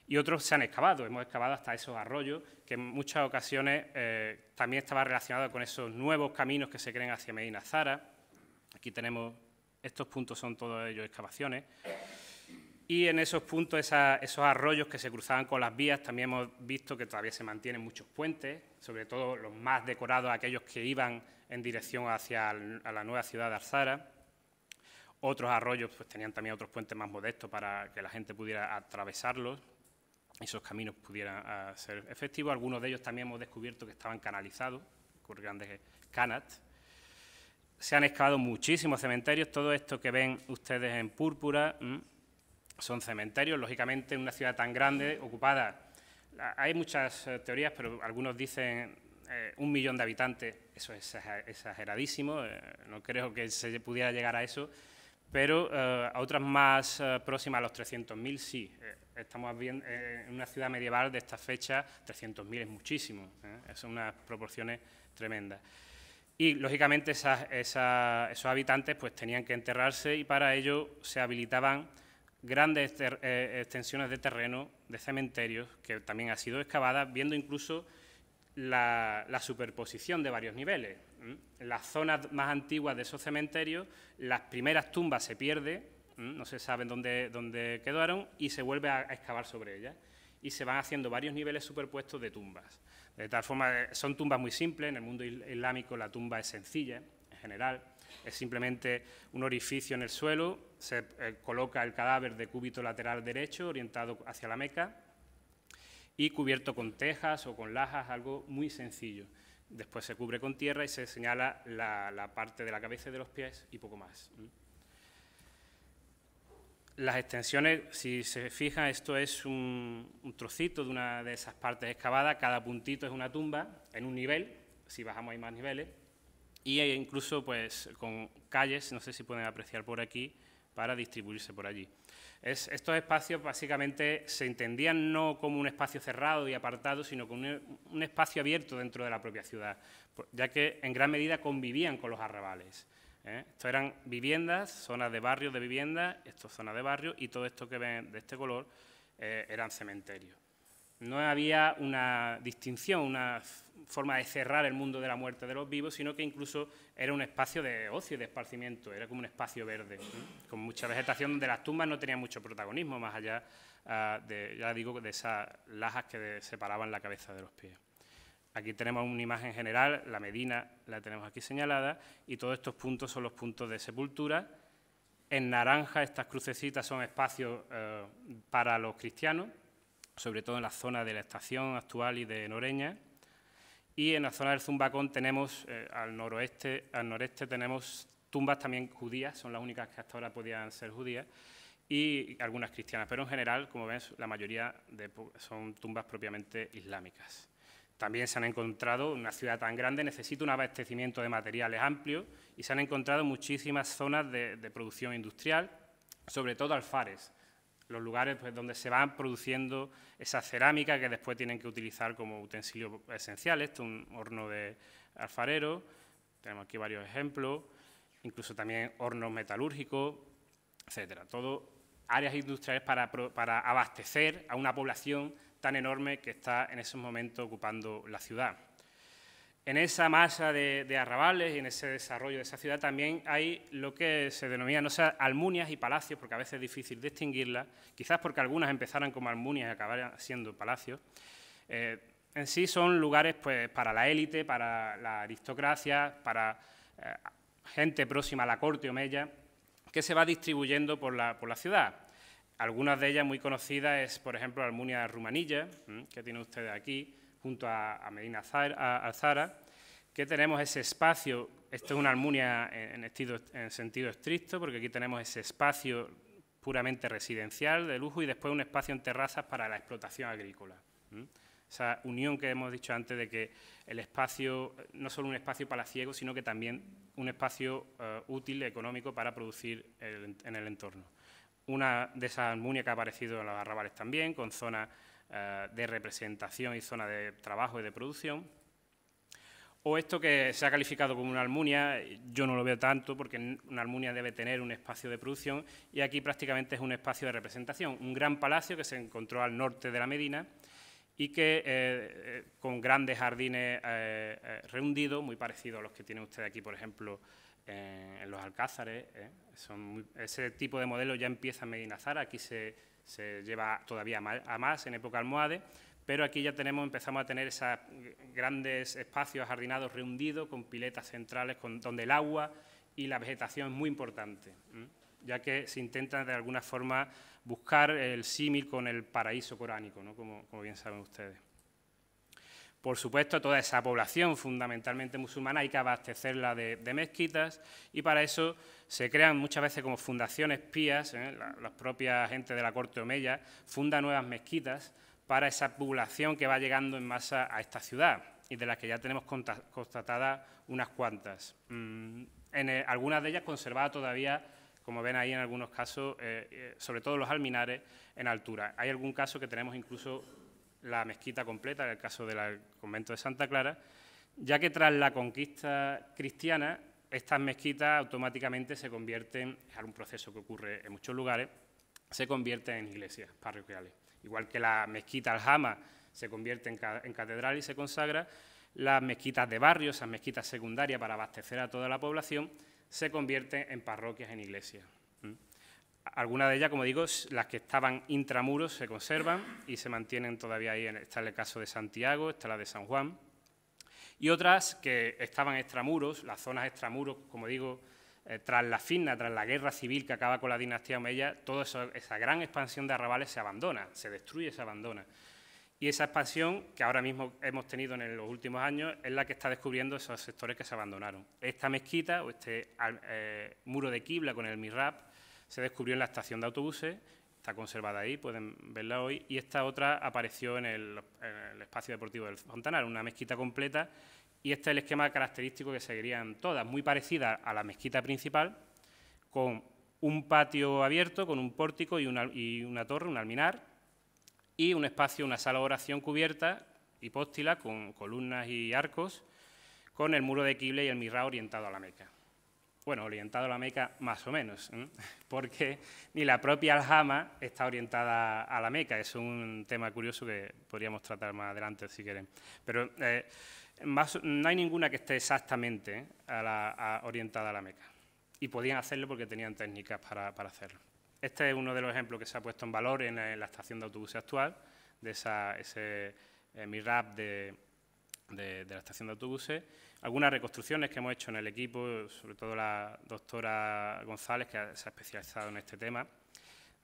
y otros se han excavado, hemos excavado hasta esos arroyos, que en muchas ocasiones eh, también estaba relacionado con esos nuevos caminos que se creen hacia Medina Zara. Aquí tenemos, estos puntos son todos ellos excavaciones. Y en esos puntos, esos arroyos que se cruzaban con las vías, también hemos visto que todavía se mantienen muchos puentes, sobre todo los más decorados, aquellos que iban en dirección hacia la nueva ciudad de Arzara. Otros arroyos pues, tenían también otros puentes más modestos para que la gente pudiera atravesarlos esos caminos pudieran ah, ser efectivos. Algunos de ellos también hemos descubierto que estaban canalizados con grandes canas. Se han excavado muchísimos cementerios. Todo esto que ven ustedes en púrpura, son cementerios, lógicamente en una ciudad tan grande, ocupada. Hay muchas eh, teorías, pero algunos dicen eh, un millón de habitantes, eso es exageradísimo, eh, no creo que se pudiera llegar a eso, pero a otras más próximas a los 300.000 sí. estamos bien, en una ciudad medieval de esta fecha, 300.000 es muchísimo, son unas proporciones tremendas. Y, lógicamente, esos habitantes pues, tenían que enterrarse y para ello se habilitaban grandes eh, extensiones de terreno, de cementerios, que también ha sido excavada, viendo incluso la, superposición de varios niveles. En Las zonas más antiguas de esos cementerios, las primeras tumbas se pierden, no se sabe dónde, dónde quedaron, y se vuelve a, a excavar sobre ellas. Y se van haciendo varios niveles superpuestos de tumbas. De tal forma, eh, son tumbas muy simples, en el mundo islámico la tumba es sencilla, en general, es simplemente un orificio en el suelo, se eh, coloca el cadáver de cúbito lateral derecho orientado hacia la meca y cubierto con tejas o con lajas, algo muy sencillo. Después se cubre con tierra y se señala la, parte de la cabeza y de los pies y poco más. Las extensiones, si se fijan, esto es un, un, trocito de una de esas partes excavadas. Cada puntito es una tumba en un nivel, si bajamos hay más niveles y incluso pues, con calles, no sé si pueden apreciar por aquí, para distribuirse por allí. estos espacios básicamente se entendían no como un espacio cerrado y apartado, sino como un, espacio abierto dentro de la propia ciudad, ya que en gran medida convivían con los arrabales. ¿eh? Esto eran viviendas, zonas de barrio de viviendas, esto zonas de barrio y todo esto que ven de este color eh, eran cementerios. No había una distinción, una forma de cerrar el mundo de la muerte de los vivos, sino que incluso era un espacio de ocio y de esparcimiento, era como un espacio verde, con mucha vegetación donde las tumbas no tenían mucho protagonismo, más allá ah, de, ya digo, de esas lajas que separaban la cabeza de los pies. Aquí tenemos una imagen general, la Medina la tenemos aquí señalada, y todos estos puntos son los puntos de sepultura. En naranja estas crucecitas son espacios eh, para los cristianos, sobre todo en la zona de la estación actual y de Noreña. Y en la zona del Zumbacón tenemos, eh, al, noroeste, al noreste tenemos tumbas también judías, son las únicas que hasta ahora podían ser judías, y algunas cristianas, pero en general, como ves, la mayoría son tumbas propiamente islámicas. También se han encontrado, una ciudad tan grande necesita un abastecimiento de materiales amplio y se han encontrado muchísimas zonas de, de producción industrial, sobre todo alfares, los lugares pues, donde se van produciendo esa cerámica que después tienen que utilizar como utensilio esencial. Esto es un horno de alfarero, tenemos aquí varios ejemplos, incluso también hornos metalúrgicos, etcétera. Todo áreas industriales para abastecer a una población tan enorme que está en esos momentos ocupando la ciudad. En esa masa de, arrabales y en ese desarrollo de esa ciudad también hay lo que se denominan, no sé, almunias y palacios, porque a veces es difícil distinguirlas, quizás porque algunas empezaran como almunias y acabaran siendo palacios. Eh, en sí son lugares pues, para la élite, para la aristocracia, para eh, gente próxima a la corte o mella, que se va distribuyendo por la, ciudad. Algunas de ellas muy conocidas es, por ejemplo, la Almunia de Rumanilla, que tiene usted aquí, junto a, a Medina Alzara, que tenemos ese espacio, esto es una almunia en, en sentido estricto, porque aquí tenemos ese espacio puramente residencial, de lujo, y después un espacio en terrazas para la explotación agrícola. Esa unión que hemos dicho antes de que el espacio, no solo un espacio palaciego, sino que también un espacio eh, útil, económico, para producir en el entorno. Una de esas almunias que ha aparecido en los arrabales también, con zonas eh, de representación y zona de trabajo y de producción. O esto que se ha calificado como una almunia, yo no lo veo tanto porque una almunia debe tener un espacio de producción y aquí prácticamente es un espacio de representación, un gran palacio que se encontró al norte de la Medina y que eh, eh, con grandes jardines eh, muy parecidos a los que tiene usted aquí, por ejemplo, en los alcázares. ese tipo de modelo ya empieza en Medina Zara, aquí se se lleva todavía a más en época almohade, pero aquí ya tenemos, empezamos a tener esos grandes espacios jardinados rehundidos con piletas centrales donde el agua y la vegetación es muy importante, ya que se intenta de alguna forma buscar el símil con el paraíso coránico, como bien saben ustedes. Por supuesto, toda esa población fundamentalmente musulmana hay que abastecerla de, mezquitas y para eso se crean muchas veces como fundaciones pías, ¿eh? las la, propia gente de la corte Omeya funda nuevas mezquitas para esa población que va llegando en masa a esta ciudad y de las que ya tenemos constatadas unas cuantas. Mm, en eh, algunas de ellas conservadas todavía como ven ahí en algunos casos, eh, sobre todo los alminares, en altura. Hay algún caso que tenemos incluso la mezquita completa, en el caso del convento de Santa Clara, ya que tras la conquista cristiana, estas mezquitas automáticamente se convierten, es un proceso que ocurre en muchos lugares, se convierten en iglesias parroquiales. Igual que la mezquita Aljama se convierte en, en catedral y se consagra, las mezquitas de barrio, esas mezquitas secundarias para abastecer a toda la población, se convierten en parroquias, en iglesias. Algunas de ellas, como digo, las que estaban intramuros se conservan y se mantienen todavía ahí. Está el caso de Santiago, está la de San Juan. Y otras que estaban extramuros, las zonas extramuros, como digo, eh, tras la finna, tras la guerra civil que acaba con la dinastía Omeya, toda esa gran expansión de arrabales se abandona, se destruye, se abandona. Y esa expansión que ahora mismo hemos tenido en los últimos años es la que está descubriendo esos sectores que se abandonaron. Esta mezquita o este eh, muro de quibla con el Mirab se descubrió en la estación de autobuses, está conservada ahí, pueden verla hoy, y esta otra apareció en el, espacio deportivo del Fontanar, una mezquita completa, y este es el esquema característico que seguirían todas, muy parecida a la mezquita principal, con un patio abierto, con un pórtico y una, y una torre, un alminar, y un espacio, una sala de oración cubierta, hipóstila, con columnas y arcos, con el muro de Quible y el mirra orientado a la Meca bueno, orientado a la Meca más o menos, ¿eh? porque ni la propia aljama está orientada a la Meca. Es un tema curioso que podríamos tratar más adelante si quieren. Pero eh, más, no hay ninguna que esté exactamente ¿eh? a la, orientada a la Meca. Y podían hacerlo porque tenían técnicas para, hacerlo. Este es uno de los ejemplos que se ha puesto en valor en, la estación de autobuses actual, de esa, ese mirab de de, la estación de autobuses. Algunas reconstrucciones que hemos hecho en el equipo, sobre todo la doctora González, que se ha especializado en este tema,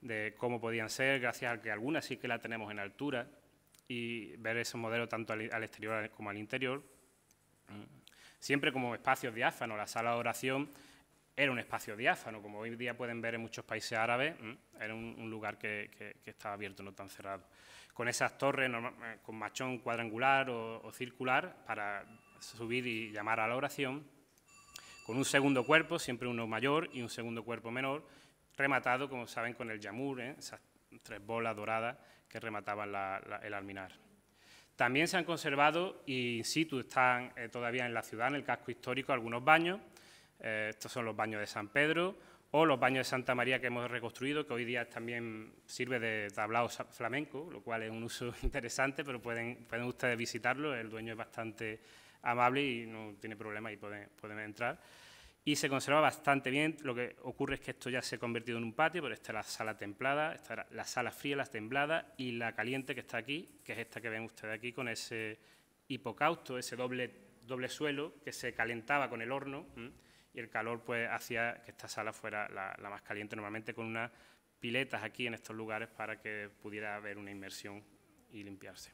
de cómo podían ser, gracias a que algunas sí que la tenemos en altura, y ver ese modelo tanto al, exterior como al interior. Siempre como espacios diáfano, la sala de oración era un espacio diáfano, como hoy día pueden ver en muchos países árabes, era un, lugar que estaba abierto, no tan cerrado con esas torres eh, con machón cuadrangular o, circular para subir y llamar a la oración, con un segundo cuerpo, siempre uno mayor y un segundo cuerpo menor, rematado, como saben, con el yamur, ¿eh? esas tres bolas doradas que remataban el alminar. También se han conservado, y in situ están eh, todavía en la ciudad, en el casco histórico, algunos baños. estos son los baños de San Pedro, o los baños de Santa María que hemos reconstruido, que hoy día también sirve de tablao flamenco, lo cual es un uso interesante, pero pueden, pueden ustedes visitarlo, el dueño es bastante amable y no tiene problema y pueden, pueden entrar. Y se conserva bastante bien, lo que ocurre es que esto ya se ha convertido en un patio, pero está la sala templada, está la sala fría, la templada y la caliente que está aquí, que es esta que ven ustedes aquí con ese hipocausto, ese doble, doble suelo que se calentaba con el horno y el calor pues hacía que esta sala fuera la, más caliente normalmente con unas piletas aquí en estos lugares para que pudiera haber una inmersión y limpiarse.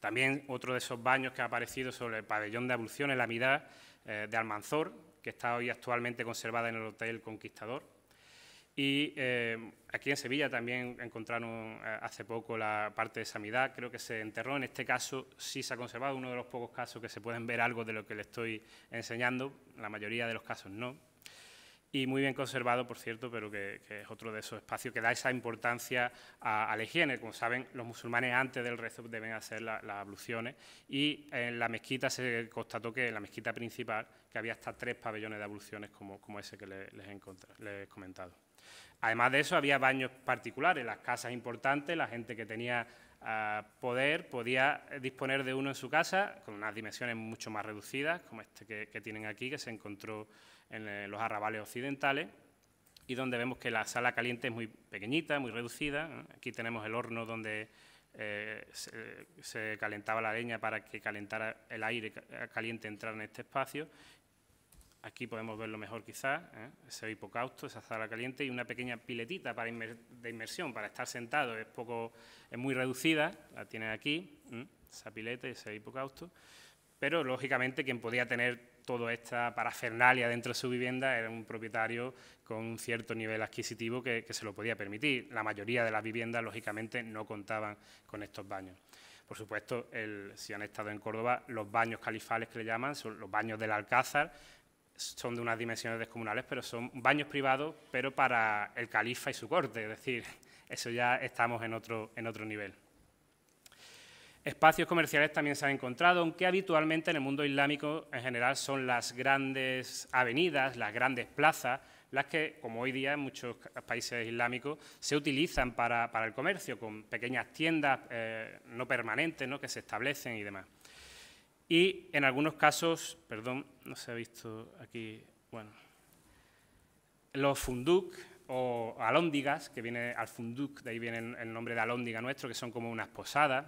También otro de esos baños que ha aparecido sobre el pabellón de abluciones, en la mitad eh, de Almanzor, que está hoy actualmente conservada en el Hotel Conquistador, y eh, aquí en Sevilla también encontraron eh, hace poco la parte de sanidad, creo que se enterró. En este caso sí se ha conservado, uno de los pocos casos que se pueden ver algo de lo que le estoy enseñando, la mayoría de los casos no. Y muy bien conservado, por cierto, pero que, es otro de esos espacios que da esa importancia a, la higiene. Como saben, los musulmanes antes del rezo deben hacer las abluciones y en la mezquita se constató que en la mezquita principal que había hasta tres pabellones de abluciones como, ese que les he comentado. Además de eso, había baños particulares, las casas importantes, la gente que tenía ah, poder podía disponer de uno en su casa, con unas dimensiones mucho más reducidas, como este que, tienen aquí, que se encontró en eh, los arrabales occidentales, y donde vemos que la sala caliente es muy pequeñita, muy reducida. Aquí tenemos el horno donde eh, se, se, calentaba la leña para que calentara el aire caliente entrar en este espacio Aquí podemos verlo mejor quizás, ¿eh? ese hipocausto, esa sala caliente y una pequeña piletita de inmersión, para estar sentado, es, poco, es muy reducida, la tienen aquí, esa pileta y ese hipocausto. Pero lógicamente quien podía tener toda esta parafernalia dentro de su vivienda era un propietario con un cierto nivel adquisitivo que, se lo podía permitir. La mayoría de las viviendas lógicamente no contaban con estos baños. Por supuesto, si han estado en Córdoba, los baños califales que le llaman, son los baños del Alcázar, son de unas dimensiones descomunales, pero son baños privados, pero para el califa y su corte, es decir, eso ya estamos en otro, en otro nivel. Espacios comerciales también se han encontrado, aunque habitualmente en el mundo islámico en general son las grandes avenidas, las grandes plazas, las que, como hoy día en muchos países islámicos, se utilizan para, el comercio, con pequeñas tiendas eh, no permanentes ¿no? que se establecen y demás y en algunos casos, perdón, no se ha visto aquí, bueno, los funduc o alóndigas, que viene al funduc, de ahí viene el nombre de alóndiga nuestro, que son como unas posadas,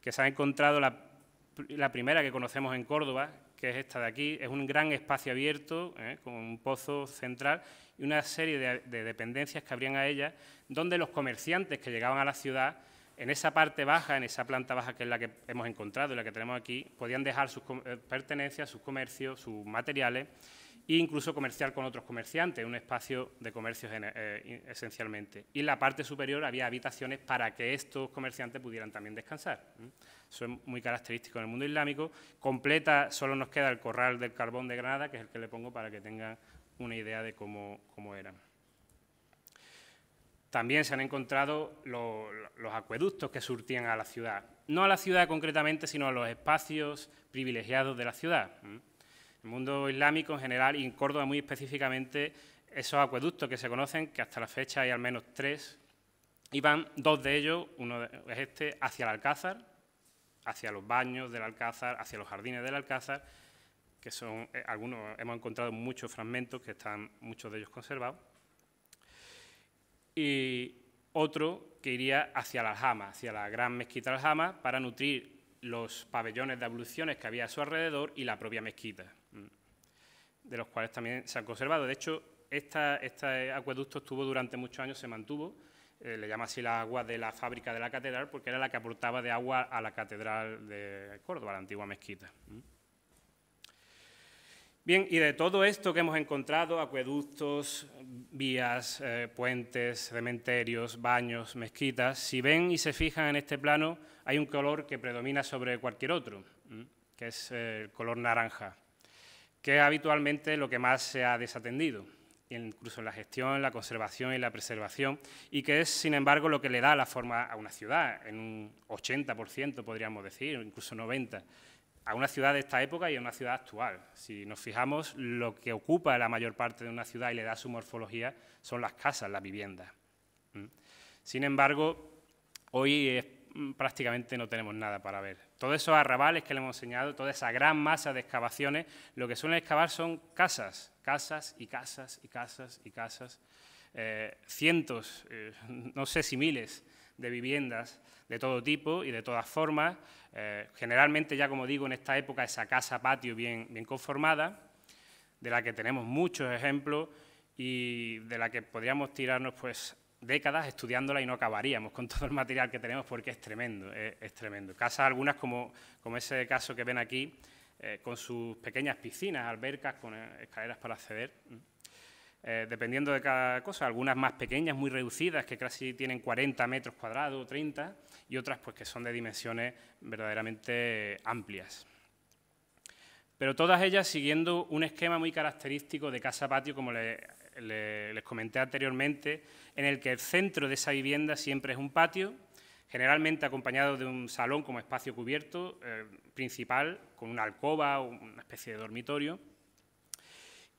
que se ha encontrado la, primera que conocemos en Córdoba, que es esta de aquí, es un gran espacio abierto, ¿eh? con un pozo central y una serie de, de dependencias que abrían a ella, donde los comerciantes que llegaban a la ciudad en esa parte baja, en esa planta baja que es la que hemos encontrado y la que tenemos aquí, podían dejar sus eh, pertenencias, sus comercios, sus materiales e incluso comerciar con otros comerciantes, un espacio de comercios eh, esencialmente. Y en la parte superior había habitaciones para que estos comerciantes pudieran también descansar. Eso es muy característico en el mundo islámico. Completa, solo nos queda el corral del carbón de Granada, que es el que le pongo para que tengan una idea de cómo, cómo también se han encontrado los acueductos que surtían a la ciudad. No a la ciudad concretamente, sino a los espacios privilegiados de la ciudad. El mundo islámico en general y en Córdoba muy específicamente, esos acueductos que se conocen, que hasta la fecha hay al menos tres, iban dos de ellos, uno es este, hacia el Alcázar, hacia los baños del Alcázar, hacia los jardines del Alcázar, que son, eh, algunos hemos encontrado muchos fragmentos que están muchos de ellos conservados y otro que iría hacia la Alhama, hacia la gran mezquita Aljama, para nutrir los pabellones de abluciones que había a su alrededor y la propia mezquita, mm, de los cuales también se han conservado. De hecho, este acueducto estuvo durante muchos años, se mantuvo, eh, le llama así la agua de la fábrica de la catedral, porque era la que aportaba de agua a la catedral de Córdoba, la antigua mezquita. Mm. Bien, y de todo esto que hemos encontrado, acueductos, vías, eh, puentes, cementerios, baños, mezquitas, si ven y se fijan en este plano, hay un color que predomina sobre cualquier otro, que es eh, el color naranja, que es habitualmente lo que más se ha desatendido, incluso en la gestión, la conservación y la preservación, y que es, sin embargo, lo que le da la forma a una ciudad, en un 80%, podríamos decir, incluso 90% a una ciudad de esta época y a una ciudad actual. Si nos fijamos, lo que ocupa la mayor parte de una ciudad y le da su morfología son las casas, las viviendas. ¿Mm? Sin embargo, hoy mm, prácticamente no tenemos nada para ver. Todos esos arrabales que le hemos enseñado, toda esa gran masa de excavaciones, lo que suelen excavar son casas, casas y casas y casas y casas, eh, cientos, eh, no sé si miles de viviendas de todo tipo y de todas formas, eh, generalmente ya como digo en esta época esa casa-patio bien, bien conformada, de la que tenemos muchos ejemplos y de la que podríamos tirarnos pues décadas estudiándola y no acabaríamos con todo el material que tenemos porque es tremendo, eh, es, tremendo. Casas algunas como, como ese caso que ven aquí, eh, con sus pequeñas piscinas, albercas, con escaleras para acceder. Eh, dependiendo de cada cosa, algunas más pequeñas, muy reducidas, que casi tienen 40 metros cuadrados, o 30, y otras pues, que son de dimensiones verdaderamente amplias. Pero todas ellas siguiendo un esquema muy característico de casa-patio, como les comenté anteriormente, en el que el centro de esa vivienda siempre es un patio, generalmente acompañado de un salón como espacio cubierto eh, principal, con una alcoba o una especie de dormitorio,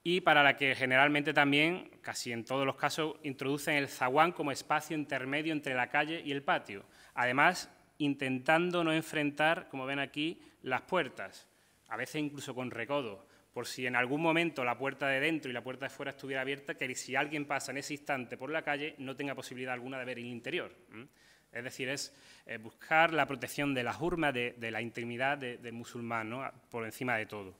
y para la que generalmente también, casi en todos los casos, introducen el zaguán como espacio intermedio entre la calle y el patio. Además, intentando no enfrentar, como ven aquí, las puertas, a veces incluso con recodo, por si en algún momento la puerta de dentro y la puerta de fuera estuviera abierta, que si alguien pasa en ese instante por la calle no tenga posibilidad alguna de ver el interior. Es decir, es eh, buscar la protección de las urmas, de, la intimidad del de musulmán, por encima de todo.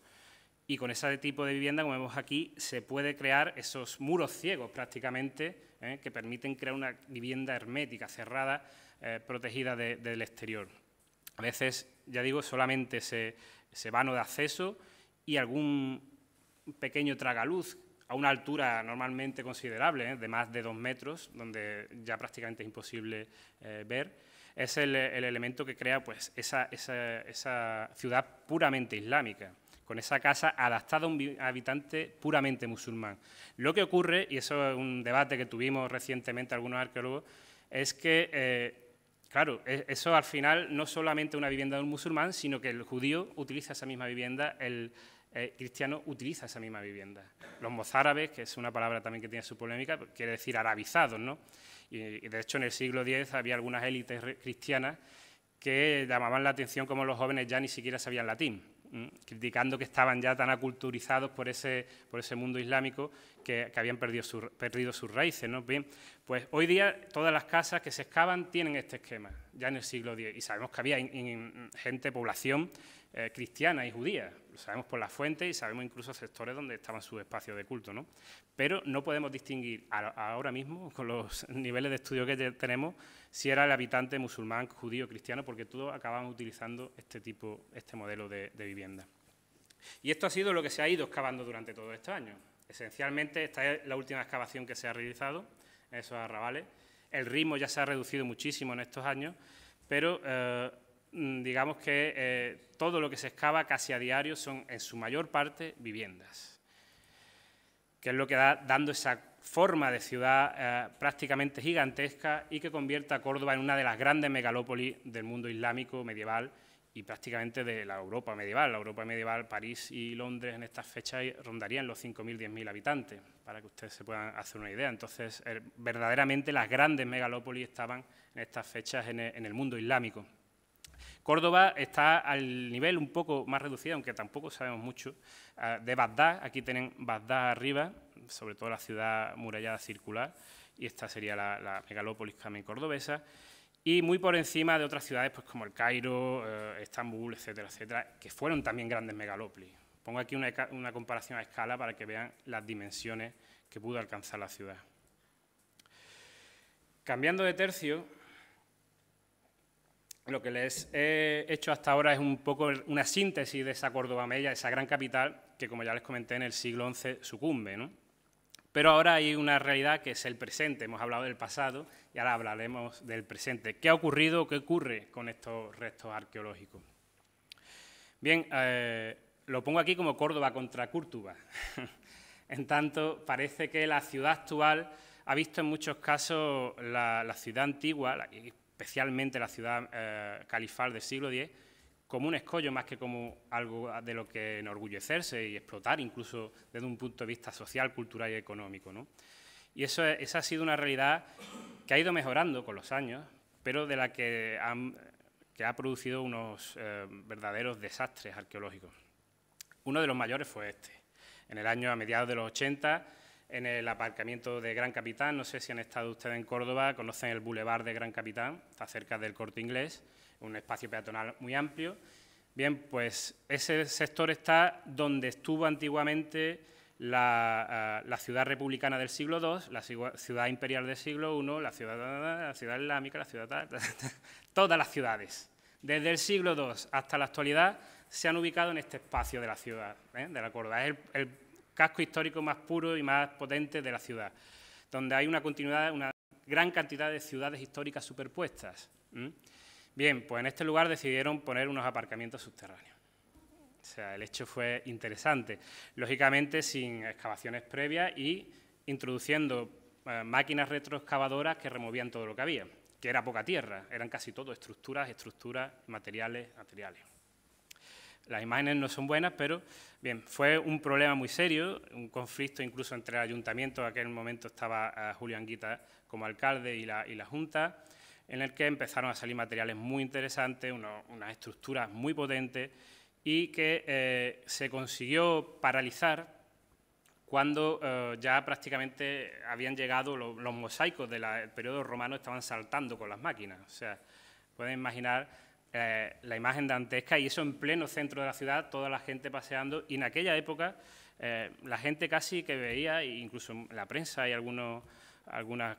Y con ese tipo de vivienda, como vemos aquí, se puede crear esos muros ciegos prácticamente ¿eh? que permiten crear una vivienda hermética, cerrada, eh, protegida del exterior. A veces, ya digo, solamente ese, vano de acceso y algún pequeño tragaluz a una altura normalmente considerable, ¿eh? de más de dos metros, donde ya prácticamente es imposible ver, es el, elemento que crea pues, esa ciudad puramente islámica con esa casa adaptada a un habitante puramente musulmán. Lo que ocurre, y eso es un debate que tuvimos recientemente algunos arqueólogos, es que, eh, claro, e, eso al final no solamente una vivienda de un musulmán, sino que el judío utiliza esa misma vivienda, el eh, cristiano utiliza esa misma vivienda. Los mozárabes, que es una palabra también que tiene su polémica, quiere decir arabizados, ¿no? y de hecho en el siglo X había algunas élites cristianas que llamaban la atención como los jóvenes ya ni siquiera sabían latín Mm, criticando que estaban ya tan aculturizados por ese, por ese mundo islámico que, habían perdido, perdido sus raíces. ¿no? Bien, pues hoy día todas las casas que se excavan tienen este esquema, ya en el siglo X, y sabemos que había gente, población eh, cristianas y judías. Lo sabemos por las fuentes y sabemos incluso sectores donde estaban sus espacios de culto. ¿no? Pero no podemos distinguir ahora mismo, con los niveles de estudio que tenemos, si era el habitante musulmán, judío, cristiano, porque todos acababan utilizando este tipo, este modelo de, vivienda. Y esto ha sido lo que se ha ido excavando durante todo este año. Esencialmente, esta es la última excavación que se ha realizado en esos arrabales. El ritmo ya se ha reducido muchísimo en estos años, pero eh, Mm, digamos que eh, todo lo que se excava casi a diario son en su mayor parte viviendas, que es lo que da dando esa forma de ciudad eh, prácticamente gigantesca y que convierte a Córdoba en una de las grandes megalópolis del mundo islámico medieval y prácticamente de la Europa medieval. La Europa medieval, París y Londres en estas fechas rondarían los 5.000, 10.000 habitantes, para que ustedes se puedan hacer una idea. Entonces, verdaderamente las grandes megalópolis estaban en estas fechas en el mundo islámico. Córdoba está al nivel un poco más reducido, aunque tampoco sabemos mucho, ah, de Bagdad. Aquí tienen Bagdad arriba, sobre todo la ciudad murallada circular, y esta sería la, megalópolis también cordobesa y muy por encima de otras ciudades pues como el Cairo, eh, Estambul, etcétera, etcétera, que fueron también grandes megalópolis. Pongo aquí una, comparación a escala para que vean las dimensiones que pudo alcanzar la ciudad. Cambiando de tercio, lo que les he hecho hasta ahora es un poco una síntesis de esa Córdoba Mella, esa gran capital que, como ya les comenté, en el siglo XI sucumbe. ¿no? Pero ahora hay una realidad que es el presente. Hemos hablado del pasado y ahora hablaremos del presente. ¿Qué ha ocurrido qué ocurre con estos restos arqueológicos? Bien, eh, lo pongo aquí como Córdoba contra Cúrtuba. en tanto, parece que la ciudad actual ha visto en muchos casos la, ciudad antigua, la, especialmente la ciudad eh, califal del siglo X, como un escollo más que como algo de lo que enorgullecerse y explotar, incluso desde un punto de vista social, cultural y económico. Y eso, esa ha sido una realidad que ha ido mejorando con los años, pero de la que, que ha producido unos eh, verdaderos desastres arqueológicos. Uno de los mayores fue este. En el año a mediados de los 80, en el aparcamiento de Gran Capitán. No sé si han estado ustedes en Córdoba, conocen el Boulevard de Gran Capitán, está cerca del Corte Inglés, un espacio peatonal muy amplio. Bien, pues ese sector está donde estuvo antiguamente la, ah, ciudad republicana del siglo II, la ciudad imperial del siglo I, la ciudad, la ciudad islámica, la ciudad... todas las ciudades, desde el siglo II hasta la actualidad, se han ubicado en este espacio de la ciudad, ¿eh? de la Córdoba. el casco histórico más puro y más potente de la ciudad, donde hay una continuidad, una gran cantidad de ciudades históricas superpuestas. Bien, pues en este lugar decidieron poner unos aparcamientos subterráneos. O sea, el hecho fue interesante. Lógicamente, sin excavaciones previas y introduciendo eh, máquinas retroexcavadoras que removían todo lo que había, que era poca tierra, eran casi todo estructuras, estructuras, materiales, materiales. Las imágenes no son buenas, pero bien, fue un problema muy serio, un conflicto incluso entre el ayuntamiento, en aquel momento estaba eh, Julián Anguita como alcalde y la, y la Junta, en el que empezaron a salir materiales muy interesantes, unas estructuras muy potentes y que eh, se consiguió paralizar cuando eh, ya prácticamente habían llegado los, mosaicos del periodo romano, estaban saltando con las máquinas. O sea, pueden imaginar eh, la imagen dantesca y eso en pleno centro de la ciudad, toda la gente paseando. Y en aquella época eh, la gente casi que veía, e incluso en la prensa hay algunos, algunas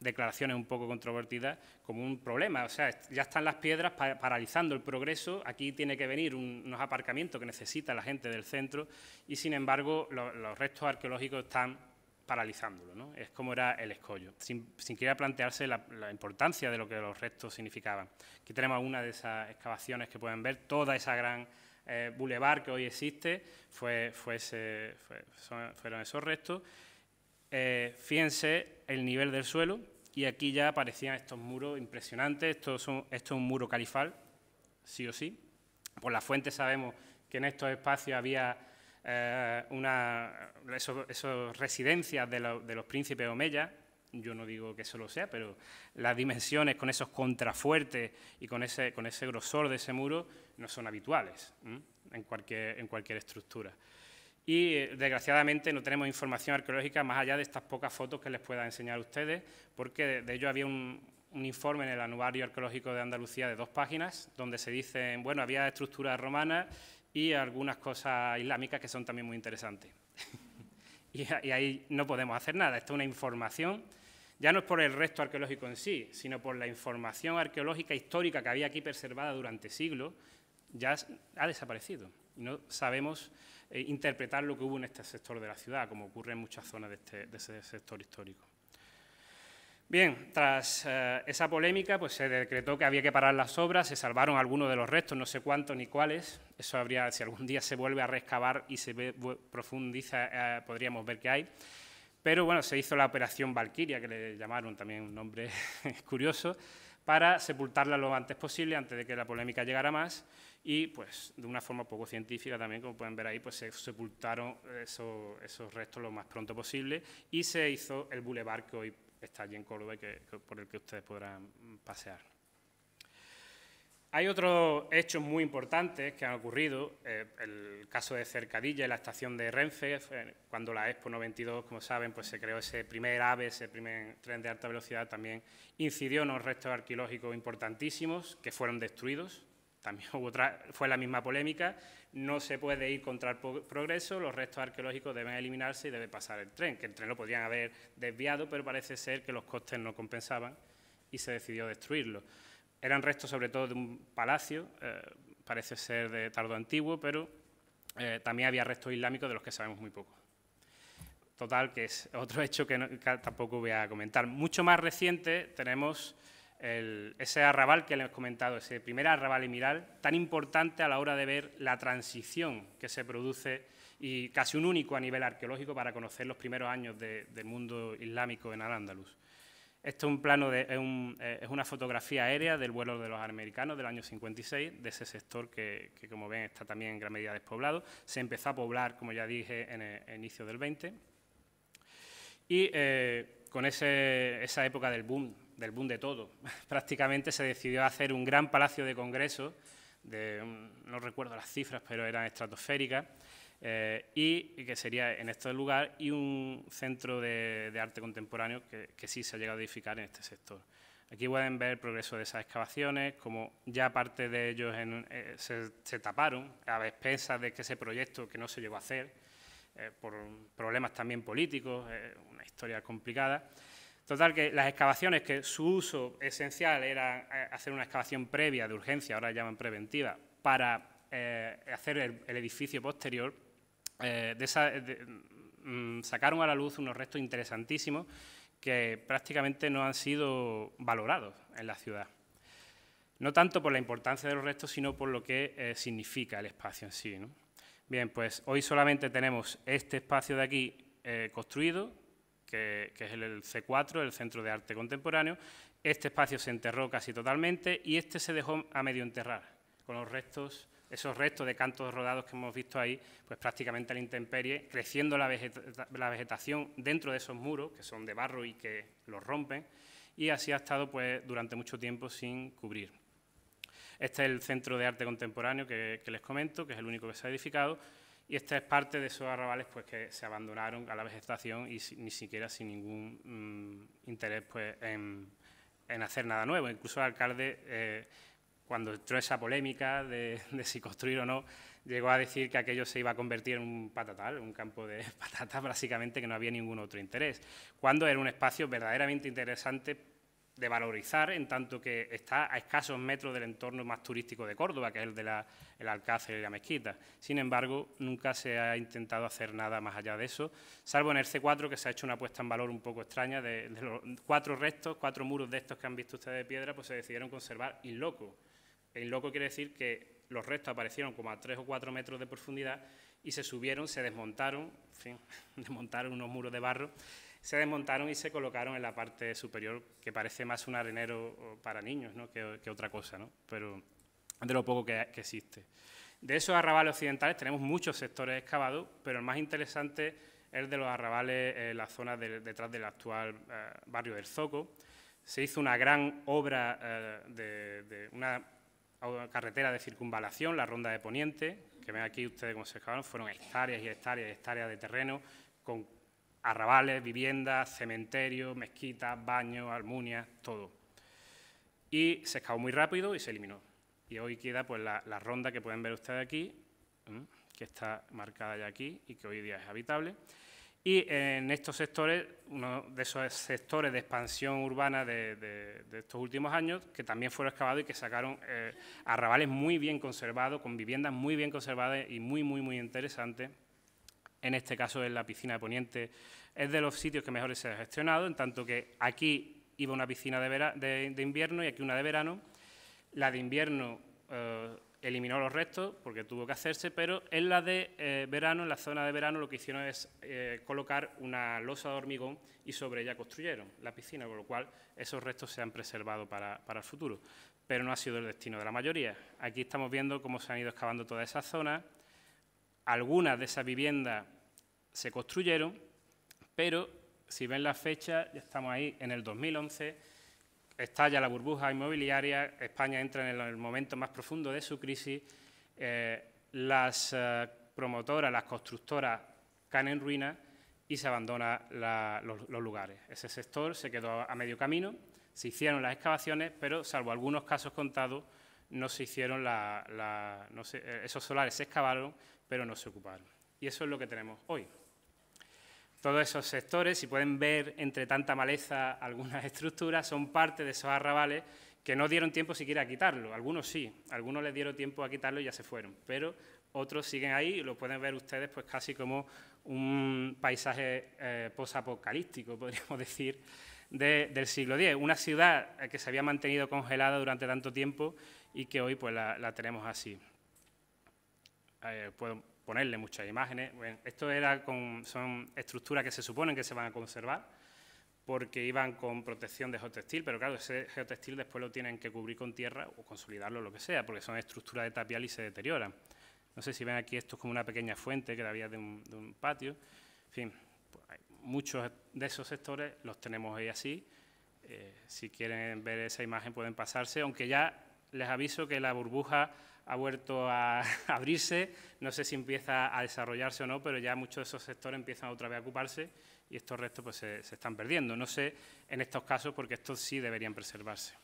declaraciones un poco controvertidas, como un problema. O sea, ya están las piedras paralizando el progreso, aquí tiene que venir unos aparcamientos que necesita la gente del centro y, sin embargo, los restos arqueológicos están paralizándolo, ¿no? Es como era el escollo, sin, querer plantearse la, importancia de lo que los restos significaban. Aquí tenemos una de esas excavaciones que pueden ver, toda esa gran boulevard eh, bulevar que hoy existe, fue, fueron esos restos. Eh, fíjense el nivel del suelo y aquí ya aparecían estos muros impresionantes, esto, esto es un muro califal, sí o sí. Por la fuente sabemos que en estos espacios había eh, una, residencias de, los príncipes Omeya, yo no digo que eso lo sea, pero las dimensiones con esos contrafuertes y con ese, con ese grosor de ese muro no son habituales en, cualquier, en cualquier estructura. Y eh, desgraciadamente no tenemos información arqueológica más allá de estas pocas fotos que les pueda enseñar a ustedes, porque de, ello había un, informe en el Anuario Arqueológico de Andalucía de dos páginas, donde se dice, bueno, había estructuras romanas y algunas cosas islámicas que son también muy interesantes. y, ahí no podemos hacer nada, esta es una información, ya no es por el resto arqueológico en sí, sino por la información arqueológica histórica que había aquí preservada durante siglos, ya ha desaparecido. Y no sabemos eh, interpretar lo que hubo en este sector de la ciudad, como ocurre en muchas zonas de, este, de ese sector histórico. Bien, tras eh, esa polémica, pues se decretó que había que parar las obras, se salvaron algunos de los restos, no sé cuántos ni cuáles. Eso habría, si algún día se vuelve a rescabar y se profundiza, eh, podríamos ver que hay. Pero bueno, se hizo la operación Valquiria, que le llamaron también un nombre curioso, para sepultarla lo antes posible, antes de que la polémica llegara más. Y pues de una forma poco científica también, como pueden ver ahí, pues se sepultaron esos, esos restos lo más pronto posible y se hizo el bulevar que hoy está allí en Córdoba y por el que ustedes podrán pasear. Hay otros hechos muy importantes que han ocurrido, eh, el caso de Cercadilla y la estación de Renfe, eh, cuando la Expo 92, como saben, pues se creó ese primer AVE, ese primer tren de alta velocidad, también incidió en unos restos arqueológicos importantísimos que fueron destruidos, también otra, fue la misma polémica, no se puede ir contra el progreso, los restos arqueológicos deben eliminarse y debe pasar el tren, que el tren lo podrían haber desviado, pero parece ser que los costes no compensaban y se decidió destruirlo. Eran restos sobre todo de un palacio, eh, parece ser de tardo antiguo, pero eh, también había restos islámicos de los que sabemos muy poco. Total, que es otro hecho que tampoco voy a comentar. Mucho más reciente tenemos ese arrabal que les he comentado, ese primer arrabal emiral, tan importante a la hora de ver la transición que se produce y casi un único a nivel arqueológico para conocer los primeros años del mundo islámico en Al-Ándalus. Esto es, un plano eh, es, una fotografía aérea del vuelo de los americanos del año 56, de ese sector que, como ven, está también en gran medida despoblado. Se empezó a poblar, como ya dije, en el eh, inicio del 20. Y eh, con esa época del boom del boom de todo. Prácticamente se decidió hacer un gran palacio de congreso... de, mm, no recuerdo las cifras, pero eran estratosféricas, eh, y, que sería en este lugar, y un centro de, arte contemporáneo que, sí se ha llegado a edificar en este sector. Aquí pueden ver el progreso de esas excavaciones, como ya parte de ellos eh, se, taparon a expensas de que ese proyecto que no se llegó a hacer, eh, por problemas también políticos, una historia complicada, Total, que las excavaciones, que su uso esencial era eh, hacer una excavación previa de urgencia, ahora llaman preventiva, para eh, hacer el, edificio posterior, eh, mm, sacaron a la luz unos restos interesantísimos que prácticamente no han sido valorados en la ciudad. No tanto por la importancia de los restos, sino por lo que significa el espacio en sí. Bien, pues hoy solamente tenemos este espacio de aquí construido, que, es el, C4, el Centro de Arte Contemporáneo. Este espacio se enterró casi totalmente y este se dejó a medio enterrar, con los restos esos restos de cantos rodados que hemos visto ahí, pues prácticamente al la intemperie, creciendo la, vegetación dentro de esos muros, que son de barro y que los rompen, y así ha estado pues, durante mucho tiempo sin cubrir. Este es el Centro de Arte Contemporáneo que les comento, que es el único que se ha edificado, y esta es parte de esos arrabales pues, que se abandonaron a la vegetación y ni siquiera sin ningún mm, interés pues, en, hacer nada nuevo. Incluso el alcalde, eh, cuando entró esa polémica de, de, si construir o no, llegó a decir que aquello se iba a convertir en un patatal, un campo de patatas, básicamente que no había ningún otro interés, cuando era un espacio verdaderamente interesante de valorizar, en tanto que está a escasos metros del entorno más turístico de Córdoba, que es el de la, el Alcázar y la Mezquita. Sin embargo, nunca se ha intentado hacer nada más allá de eso, salvo en el C4, que se ha hecho una apuesta en valor un poco extraña de, de los cuatro restos, cuatro muros de estos que han visto ustedes de piedra, pues se decidieron conservar in loco. In loco quiere decir que los restos aparecieron como a tres o cuatro metros de profundidad y se subieron, se desmontaron, en fin, desmontaron unos muros de barro se desmontaron y se colocaron en la parte superior, que parece más un arenero para niños ¿no? que, otra cosa, pero de lo poco que, existe. De esos arrabales occidentales tenemos muchos sectores excavados, pero el más interesante es el de los arrabales en la zona detrás del actual eh, barrio del Zoco. Se hizo una gran obra eh, de, una carretera de circunvalación, la Ronda de Poniente, que ven aquí ustedes como se excavaron, fueron hectáreas y hectáreas y hectáreas de terreno con arrabales, viviendas, cementerios, mezquitas, baños, almunia todo. Y se excavó muy rápido y se eliminó. Y hoy queda pues, la, ronda que pueden ver ustedes aquí, que está marcada ya aquí y que hoy día es habitable. Y en estos sectores, uno de esos sectores de expansión urbana de, estos últimos años, que también fueron excavados y que sacaron eh, arrabales muy bien conservados, con viviendas muy bien conservadas y muy, muy, muy interesantes, en este caso es la piscina de Poniente, es de los sitios que mejor se ha gestionado, en tanto que aquí iba una piscina de, invierno y aquí una de verano. La de invierno eh, eliminó los restos porque tuvo que hacerse, pero en la de eh, verano, en la zona de verano, lo que hicieron es eh, colocar una losa de hormigón y sobre ella construyeron la piscina, con lo cual esos restos se han preservado para, para el futuro. Pero no ha sido el destino de la mayoría. Aquí estamos viendo cómo se han ido excavando toda esa zona. Algunas de esas viviendas se construyeron, pero si ven la fecha, ya estamos ahí en el 2011, estalla la burbuja inmobiliaria, España entra en el momento más profundo de su crisis, eh, las eh, promotoras, las constructoras caen en ruina y se abandonan los, lugares. Ese sector se quedó a medio camino, se hicieron las excavaciones, pero salvo algunos casos contados, no se hicieron eh, esos solares se excavaron, pero no se ocuparon. Y eso es lo que tenemos hoy. Todos esos sectores, si pueden ver entre tanta maleza algunas estructuras, son parte de esos arrabales que no dieron tiempo siquiera a quitarlo. Algunos sí, algunos les dieron tiempo a quitarlo y ya se fueron, pero otros siguen ahí y lo pueden ver ustedes pues casi como un paisaje eh, posapocalíptico, podríamos decir, del siglo X. Una ciudad eh, que se había mantenido congelada durante tanto tiempo y que hoy pues la, tenemos así. Eh, ponerle muchas imágenes. esto era con, son estructuras que se suponen que se van a conservar porque iban con protección de geotextil, pero claro, ese geotextil después lo tienen que cubrir con tierra o consolidarlo, lo que sea, porque son estructuras de tapial y se deterioran. No sé si ven aquí, esto es como una pequeña fuente que había de un, patio. En fin, pues, muchos de esos sectores los tenemos ahí así. Eh, si quieren ver esa imagen pueden pasarse, aunque ya les aviso que la burbuja ha vuelto a abrirse, no sé si empieza a desarrollarse o no, pero ya muchos de esos sectores empiezan otra vez a ocuparse y estos restos pues, se, están perdiendo. No sé en estos casos porque estos sí deberían preservarse.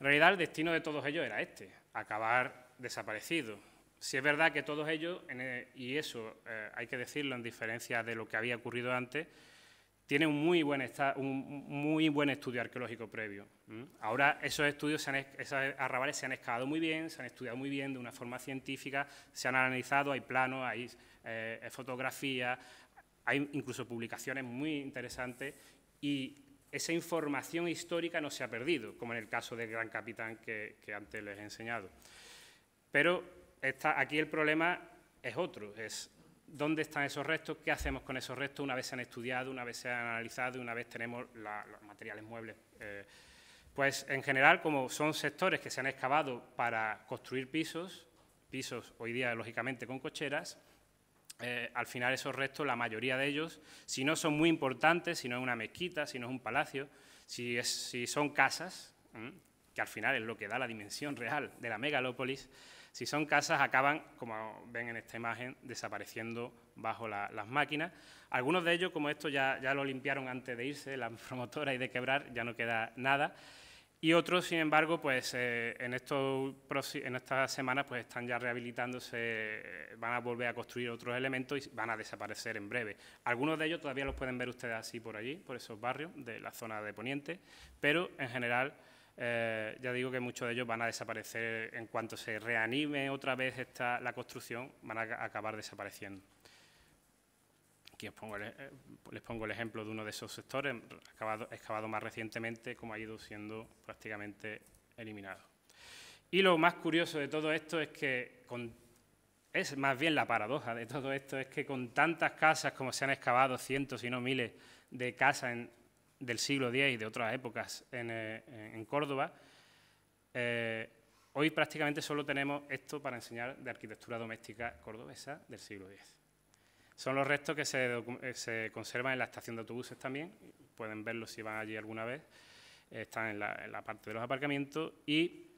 En realidad el destino de todos ellos era este, acabar desaparecido. Si es verdad que todos ellos, e, y eso eh, hay que decirlo en diferencia de lo que había ocurrido antes, tiene un muy buen, un muy buen estudio arqueológico previo. Ahora esos estudios, se han, esos arrabales se han excavado muy bien, se han estudiado muy bien de una forma científica, se han analizado, hay planos, hay eh, fotografías, hay incluso publicaciones muy interesantes y esa información histórica no se ha perdido, como en el caso del Gran Capitán que, antes les he enseñado. Pero aquí el problema es otro, es dónde están esos restos, qué hacemos con esos restos una vez se han estudiado, una vez se han analizado y una vez tenemos los materiales muebles. Eh, pues en general, como son sectores que se han excavado para construir pisos, pisos hoy día lógicamente con cocheras, eh, al final esos restos, la mayoría de ellos, si no son muy importantes, si no es una mezquita, si no es un palacio, si, si son casas, que al final es lo que da la dimensión real de la megalópolis, si son casas, acaban, como ven en esta imagen, desapareciendo bajo las máquinas. Algunos de ellos, como esto, ya, ya lo limpiaron antes de irse, la promotora y de quebrar, ya no queda nada. Y otros, sin embargo, pues eh, en, en estas semanas pues están ya rehabilitándose, eh, van a volver a construir otros elementos y van a desaparecer en breve. Algunos de ellos todavía los pueden ver ustedes así por allí, por esos barrios de la zona de Poniente, pero en general eh, ya digo que muchos de ellos van a desaparecer en cuanto se reanime otra vez esta, la construcción, van a acabar desapareciendo. Aquí pongo eh, les pongo el ejemplo de uno de esos sectores, excavado, excavado más recientemente, como ha ido siendo prácticamente eliminado. Y lo más curioso de todo esto es que, con, es más bien la paradoja de todo esto, es que con tantas casas como se han excavado, cientos y no miles de casas en del siglo X y de otras épocas en, eh, Córdoba, eh, hoy prácticamente solo tenemos esto para enseñar de arquitectura doméstica cordobesa del siglo X. Son los restos que se, eh, conservan en la estación de autobuses también, pueden verlos si van allí alguna vez, están en la, parte de los aparcamientos y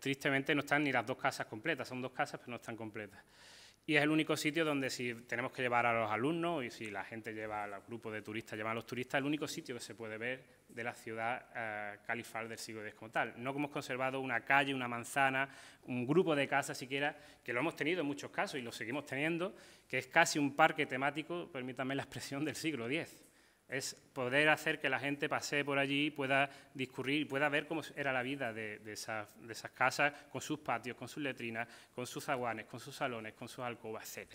tristemente no están ni las dos casas completas, son dos casas pero no están completas. Y es el único sitio donde si tenemos que llevar a los alumnos y si la gente lleva al grupo de turistas, lleva a los turistas, el único sitio que se puede ver de la ciudad eh, califal del siglo X como tal. No como hemos conservado una calle, una manzana, un grupo de casas siquiera, que lo hemos tenido en muchos casos y lo seguimos teniendo, que es casi un parque temático, permítanme la expresión, del siglo X. Es poder hacer que la gente pase por allí, pueda discurrir, pueda ver cómo era la vida de, esas, casas, con sus patios, con sus letrinas, con sus aguanes, con sus salones, con sus alcobas, etc.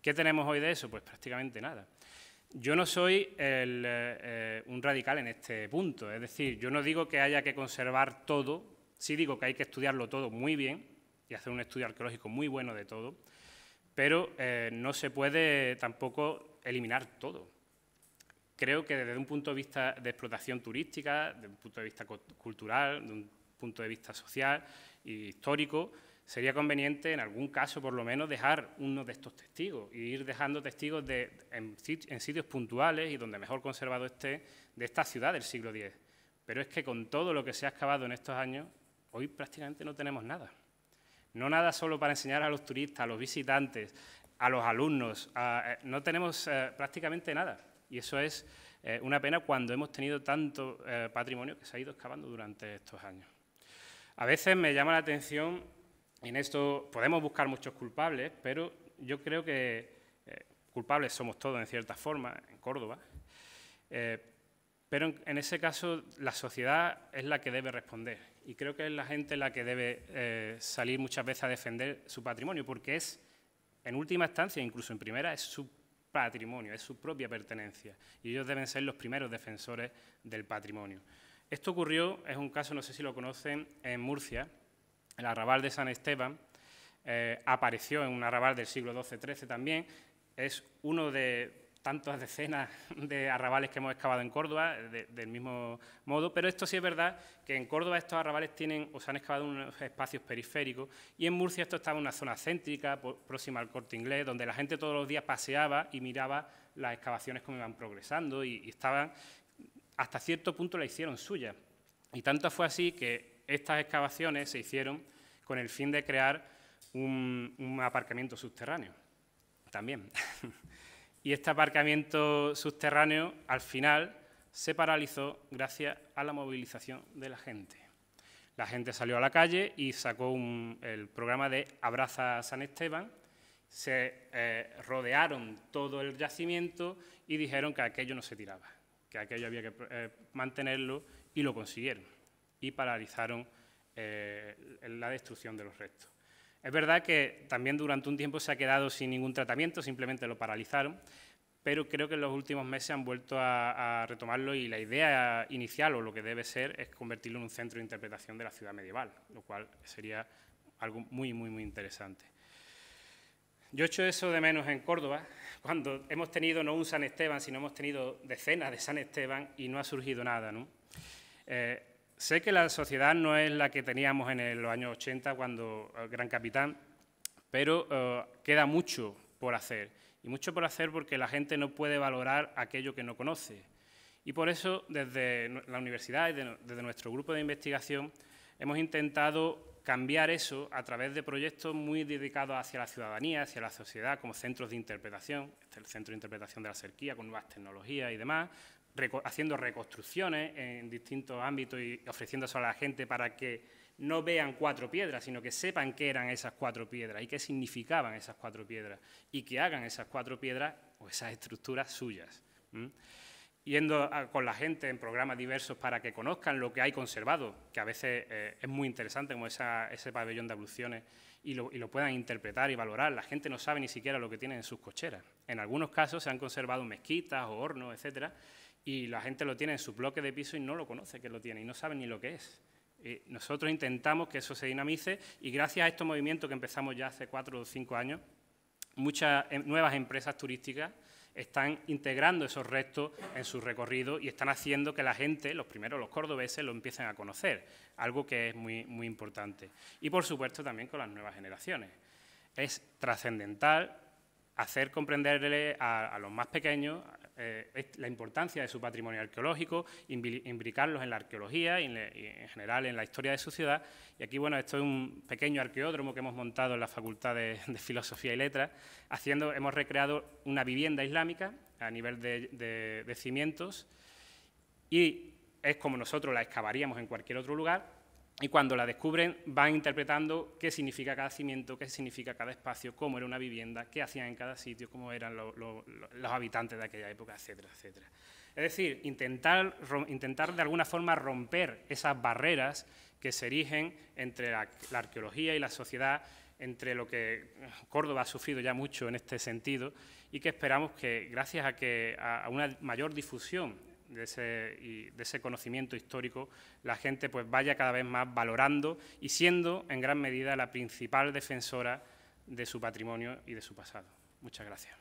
¿Qué tenemos hoy de eso? Pues prácticamente nada. Yo no soy eh, un radical en este punto, es decir, yo no digo que haya que conservar todo, sí digo que hay que estudiarlo todo muy bien y hacer un estudio arqueológico muy bueno de todo, pero eh, no se puede tampoco eliminar todo. Creo que desde un punto de vista de explotación turística, desde un punto de vista cultural, de un punto de vista social e histórico, sería conveniente, en algún caso por lo menos, dejar uno de estos testigos y ir dejando testigos en, sitios puntuales y donde mejor conservado esté de esta ciudad del siglo X. Pero es que con todo lo que se ha excavado en estos años, hoy prácticamente no tenemos nada. No nada solo para enseñar a los turistas, a los visitantes, a los alumnos, eh, no tenemos eh, prácticamente nada. Y eso es eh, una pena cuando hemos tenido tanto eh, patrimonio que se ha ido excavando durante estos años. A veces me llama la atención, en esto podemos buscar muchos culpables, pero yo creo que eh, culpables somos todos en cierta forma, en Córdoba, pero en, en, ese caso la sociedad es la que debe responder y creo que es la gente la que debe salir muchas veces a defender su patrimonio, porque es, en última instancia, incluso en primera, es su patrimonio, es su propia pertenencia, y ellos deben ser los primeros defensores del patrimonio. Esto ocurrió, es un caso, no sé si lo conocen, en Murcia, el arrabal de San Esteban, eh, apareció en un arrabal del siglo XII-XIII también, es uno de, tantas decenas de arrabales que hemos excavado en Córdoba, del mismo modo, pero esto sí es verdad que en Córdoba estos arrabales tienen o se han excavado unos espacios periféricos y en Murcia esto estaba en una zona céntrica, próxima al corte inglés, donde la gente todos los días paseaba y miraba las excavaciones como iban progresando y, estaban, hasta cierto punto la hicieron suya. Y tanto fue así que estas excavaciones se hicieron con el fin de crear un, un aparcamiento subterráneo. También. y este aparcamiento subterráneo al final se paralizó gracias a la movilización de la gente. La gente salió a la calle y sacó el programa de Abraza San Esteban, se eh, rodearon todo el yacimiento y dijeron que aquello no se tiraba, que aquello había que eh, mantenerlo y lo consiguieron y paralizaron eh, la destrucción de los restos. Es verdad que también durante un tiempo se ha quedado sin ningún tratamiento, simplemente lo paralizaron, pero creo que en los últimos meses han vuelto a, retomarlo y la idea inicial o lo que debe ser es convertirlo en un centro de interpretación de la ciudad medieval, lo cual sería algo muy, muy, muy interesante. Yo echo eso de menos en Córdoba, cuando hemos tenido no un San Esteban, sino hemos tenido decenas de San Esteban y no ha surgido nada. ¿no? Eh, Sé que la sociedad no es la que teníamos en los años 80 cuando eh, Gran Capitán, pero eh, queda mucho por hacer. Y mucho por hacer porque la gente no puede valorar aquello que no conoce. Y por eso, desde la universidad y desde nuestro grupo de investigación, hemos intentado cambiar eso a través de proyectos muy dedicados hacia la ciudadanía, hacia la sociedad, como centros de interpretación, el Centro de Interpretación de la Cerquía, con nuevas tecnologías y demás, haciendo reconstrucciones en distintos ámbitos y ofreciéndose a la gente para que no vean cuatro piedras, sino que sepan qué eran esas cuatro piedras y qué significaban esas cuatro piedras y que hagan esas cuatro piedras o esas estructuras suyas. Yendo con la gente en programas diversos para que conozcan lo que hay conservado, que a veces eh, es muy interesante, como ese pabellón de abluciones, y lo, puedan interpretar y valorar. La gente no sabe ni siquiera lo que tienen en sus cocheras. En algunos casos se han conservado mezquitas o hornos, etcétera, y la gente lo tiene en su bloque de piso y no lo conoce que lo tiene y no sabe ni lo que es. Eh, nosotros intentamos que eso se dinamice y gracias a estos movimientos que empezamos ya hace cuatro o cinco años, muchas em, nuevas empresas turísticas están integrando esos restos en su recorrido y están haciendo que la gente, los primeros los cordobeses, lo empiecen a conocer, algo que es muy, muy importante. Y por supuesto también con las nuevas generaciones. Es trascendental hacer comprenderle a, los más pequeños eh, la importancia de su patrimonio arqueológico, imbricarlos en la arqueología y en, general en la historia de su ciudad. Y aquí, bueno, esto es un pequeño arqueódromo que hemos montado en la Facultad de, Filosofía y Letras. Haciendo, hemos recreado una vivienda islámica a nivel de, de cimientos y es como nosotros la excavaríamos en cualquier otro lugar, y cuando la descubren van interpretando qué significa cada cimiento, qué significa cada espacio, cómo era una vivienda, qué hacían en cada sitio, cómo eran los habitantes de aquella época, etcétera, etcétera. Es decir, intentar, intentar de alguna forma romper esas barreras que se erigen entre la, arqueología y la sociedad, entre lo que Córdoba ha sufrido ya mucho en este sentido y que esperamos que, gracias a, que, a una mayor difusión de ese, de ese conocimiento histórico, la gente pues vaya cada vez más valorando y siendo en gran medida la principal defensora de su patrimonio y de su pasado. Muchas gracias.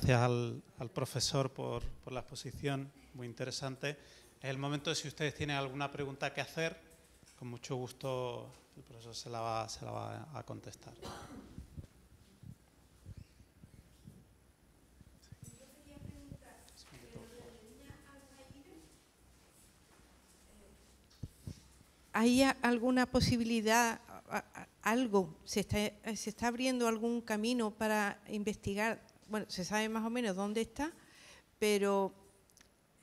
gracias al, profesor por, la exposición, muy interesante. Es el momento, de si ustedes tienen alguna pregunta que hacer, con mucho gusto el profesor se la va, a contestar. ¿Hay alguna posibilidad, algo, se está abriendo algún camino para investigar bueno, se sabe más o menos dónde está, pero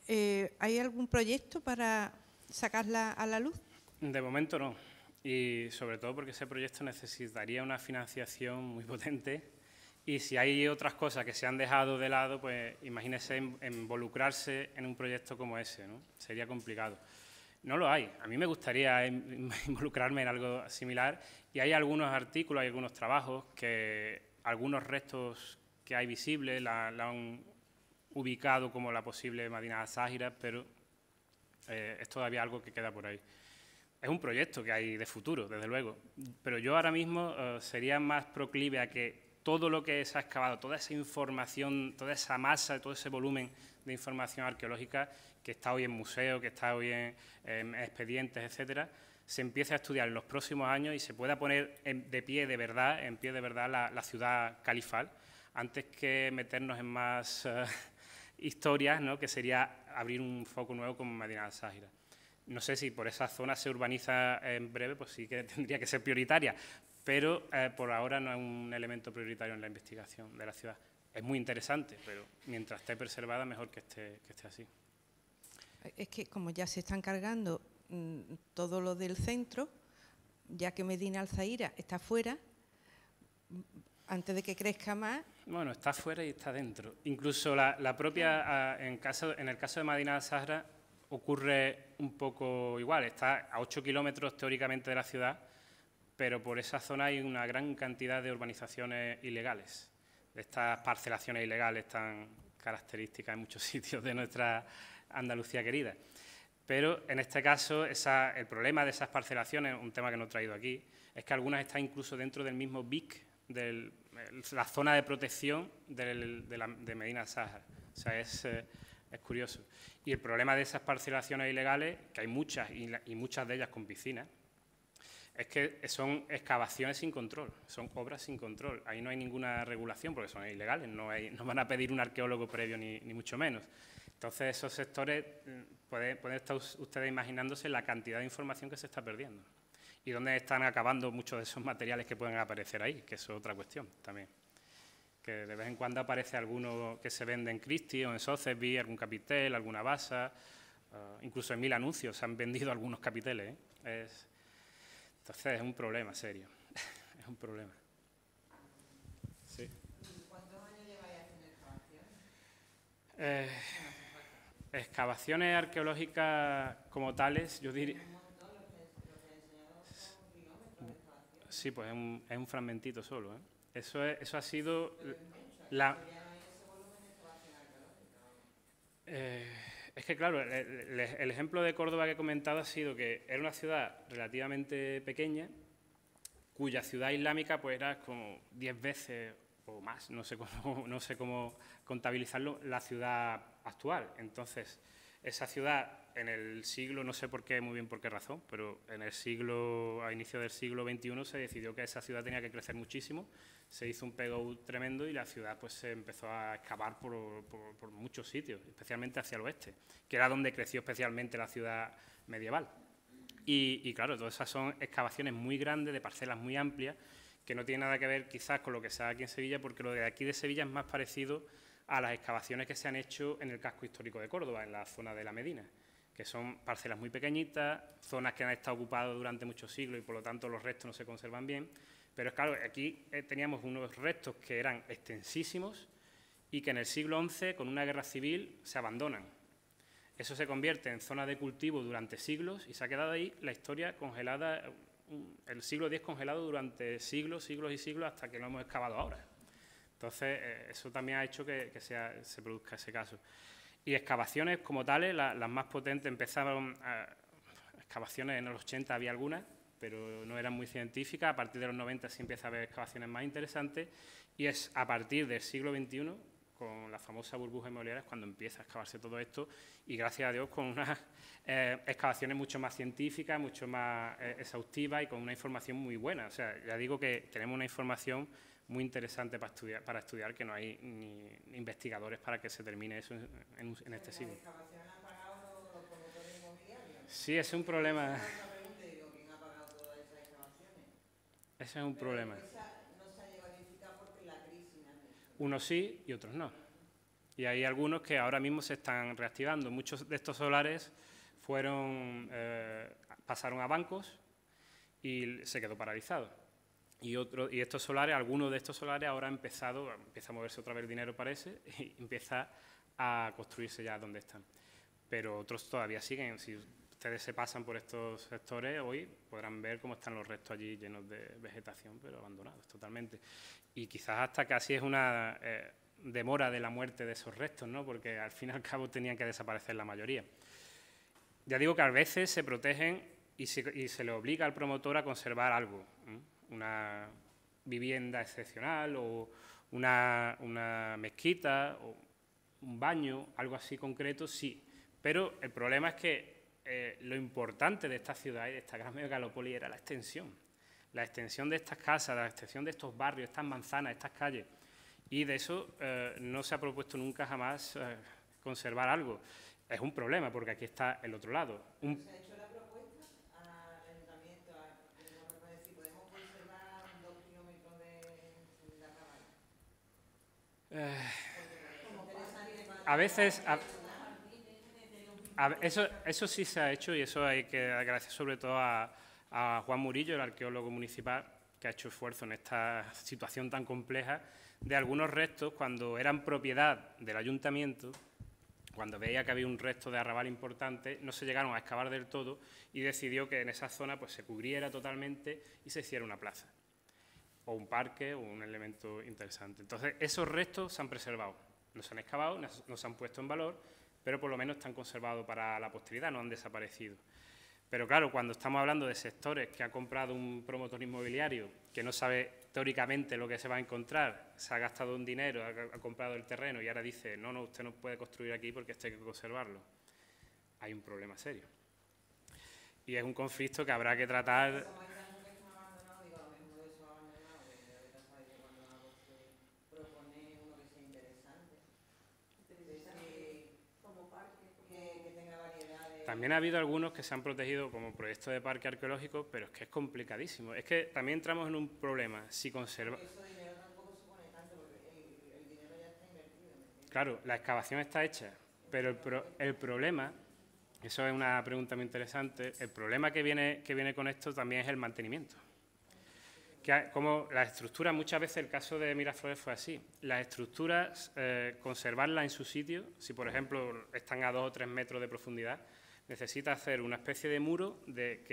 eh, ¿hay algún proyecto para sacarla a la luz? De momento no, y sobre todo porque ese proyecto necesitaría una financiación muy potente y si hay otras cosas que se han dejado de lado, pues imagínese involucrarse en un proyecto como ese, ¿no? Sería complicado. No lo hay. A mí me gustaría involucrarme en algo similar y hay algunos artículos, hay algunos trabajos que algunos restos que hay visible, la, han ubicado como la posible Madina Sáhira, pero eh, es todavía algo que queda por ahí. Es un proyecto que hay de futuro, desde luego, pero yo ahora mismo eh, sería más proclive a que todo lo que se ha excavado, toda esa información, toda esa masa, todo ese volumen de información arqueológica que está hoy en museos, que está hoy en, expedientes, etcétera, se empiece a estudiar en los próximos años y se pueda poner de pie de verdad, en pie de verdad la, la ciudad califal antes que meternos en más eh, historias, ¿no? que sería abrir un foco nuevo con Medina alzaira No sé si por esa zona se urbaniza en breve, pues sí que tendría que ser prioritaria, pero eh, por ahora no es un elemento prioritario en la investigación de la ciudad. Es muy interesante, pero mientras esté preservada, mejor que esté, así. Es que como ya se están cargando mm, todo lo del centro, ya que Medina Alzaira está fuera, antes de que crezca más. Bueno, está fuera y está dentro. Incluso la, propia, ah, en, el caso de Madina Sahara, ocurre un poco igual. Está a 8 kilómetros teóricamente de la ciudad, pero por esa zona hay una gran cantidad de urbanizaciones ilegales. Estas parcelaciones ilegales tan características en muchos sitios de nuestra Andalucía querida. Pero en este caso, el problema de esas parcelaciones, un tema que no he traído aquí, es que algunas están incluso dentro del mismo BIC de la zona de protección de, Medina Sáhara. O sea, eh, es, curioso. Y el problema de esas parcelaciones ilegales, que hay muchas y, muchas de ellas con piscinas, es que son excavaciones sin control, son obras sin control. Ahí no hay ninguna regulación porque son ilegales, no, no van a pedir un arqueólogo previo ni, mucho menos. Entonces, esos sectores, mm, pueden estar ustedes imaginándose la cantidad de información que se está perdiendo y dónde están acabando muchos de esos materiales que pueden aparecer ahí, que es otra cuestión también. Que de vez en cuando aparece alguno que se vende en Christie o en Sotheby's, algún capitel, alguna basa, eh, incluso en mil anuncios se han vendido algunos capiteles. ¿eh? entonces es un problema serio, es un problema. Sí. ¿Cuántos años lleváis haciendo excavaciones? Eh, excavaciones arqueológicas como tales, yo diría Sí, pues es un, es un fragmentito solo. ¿eh? Eso, es, eso ha sido la... Eh, es que, claro, el, ejemplo de Córdoba que he comentado ha sido que era una ciudad relativamente pequeña, cuya ciudad islámica pues era como diez veces o más, no sé cómo, no sé cómo contabilizarlo, la ciudad actual. Entonces, esa ciudad en el siglo, no sé por qué, muy bien por qué razón, pero en el siglo, a inicio del siglo XXI se decidió que esa ciudad tenía que crecer muchísimo, se hizo un pego tremendo y la ciudad pues se empezó a excavar por, muchos sitios, especialmente hacia el oeste, que era donde creció especialmente la ciudad medieval. Y, claro, todas esas son excavaciones muy grandes, de parcelas muy amplias, que no tiene nada que ver quizás con lo que se aquí en Sevilla, porque lo de aquí de Sevilla es más parecido a las excavaciones que se han hecho en el casco histórico de Córdoba, en la zona de la Medina, que son parcelas muy pequeñitas, zonas que han estado ocupadas durante muchos siglos y por lo tanto los restos no se conservan bien. Pero es claro, aquí eh, teníamos unos restos que eran extensísimos y que en el siglo XI, con una guerra civil, se abandonan. Eso se convierte en zona de cultivo durante siglos y se ha quedado ahí la historia congelada, mm, el siglo X congelado durante siglos, siglos y siglos hasta que lo hemos excavado ahora. Entonces, eh, eso también ha hecho que, se produzca ese caso. Y excavaciones como tales, las más potentes empezaron, a, excavaciones en los 80 había algunas, pero no eran muy científicas. A partir de los 90 sí empieza a haber excavaciones más interesantes y es a partir del siglo XXI, con la famosa burbuja inmobiliaria, cuando empieza a excavarse todo esto y gracias a Dios con unas eh, excavaciones mucho más científicas, mucho más eh, exhaustivas y con una información muy buena. O sea, ya digo que tenemos una información muy interesante para estudiar, para estudiar que no hay ni investigadores para que se termine eso en, este siglo. Sí, es un problema. Ese es un problema. Unos sí y otros no. Y hay algunos que ahora mismo se están reactivando. Muchos de estos solares fueron, eh, pasaron a bancos y se quedó paralizado y, estos solares, algunos de estos solares ahora ha empezado, empieza a moverse otra vez el dinero parece, y empieza a construirse ya donde están. Pero otros todavía siguen. Si ustedes se pasan por estos sectores hoy, podrán ver cómo están los restos allí llenos de vegetación, pero abandonados totalmente. Y quizás hasta casi es una eh, demora de la muerte de esos restos, ¿no? porque al fin y al cabo tenían que desaparecer la mayoría. Ya digo que a veces se protegen y se, y se le obliga al promotor a conservar algo, una vivienda excepcional o una, una mezquita o un baño, algo así concreto, sí. Pero el problema es que eh, lo importante de esta ciudad y de esta gran megalopoli era la extensión. La extensión de estas casas, la extensión de estos barrios, estas manzanas, estas calles. Y de eso eh, no se ha propuesto nunca jamás eh, conservar algo. Es un problema porque aquí está el otro lado. a veces... eso, sí se ha hecho y eso hay que agradecer sobre todo a, Juan Murillo, el arqueólogo municipal, que ha hecho esfuerzo en esta situación tan compleja, de algunos restos cuando eran propiedad del ayuntamiento, cuando veía que había un resto de arrabal importante, no se llegaron a excavar del todo y decidió que en esa zona pues, se cubriera totalmente y se hiciera una plaza o un parque o un elemento interesante. Entonces, esos restos se han preservado, no se han excavado, no se han puesto en valor, pero por lo menos están conservados para la posteridad, no han desaparecido. Pero claro, cuando estamos hablando de sectores que ha comprado un promotor inmobiliario que no sabe teóricamente lo que se va a encontrar, se ha gastado un dinero, ha, comprado el terreno y ahora dice, no, no, usted no puede construir aquí porque este hay que conservarlo. Hay un problema serio. Y es un conflicto que habrá que tratar También ha habido algunos que se han protegido como proyecto de parque arqueológico, pero es que es complicadísimo. Es que también entramos en un problema. Si conserva... Claro, la excavación está hecha, pero el, problema eso es una pregunta muy interesante. El problema que viene, que viene con esto también es el mantenimiento. como la estructura, muchas veces el caso de Miraflores fue así. Las estructuras, eh, conservarlas en su sitio, si por ejemplo están a dos o tres metros de profundidad, necesita hacer una especie de muro de,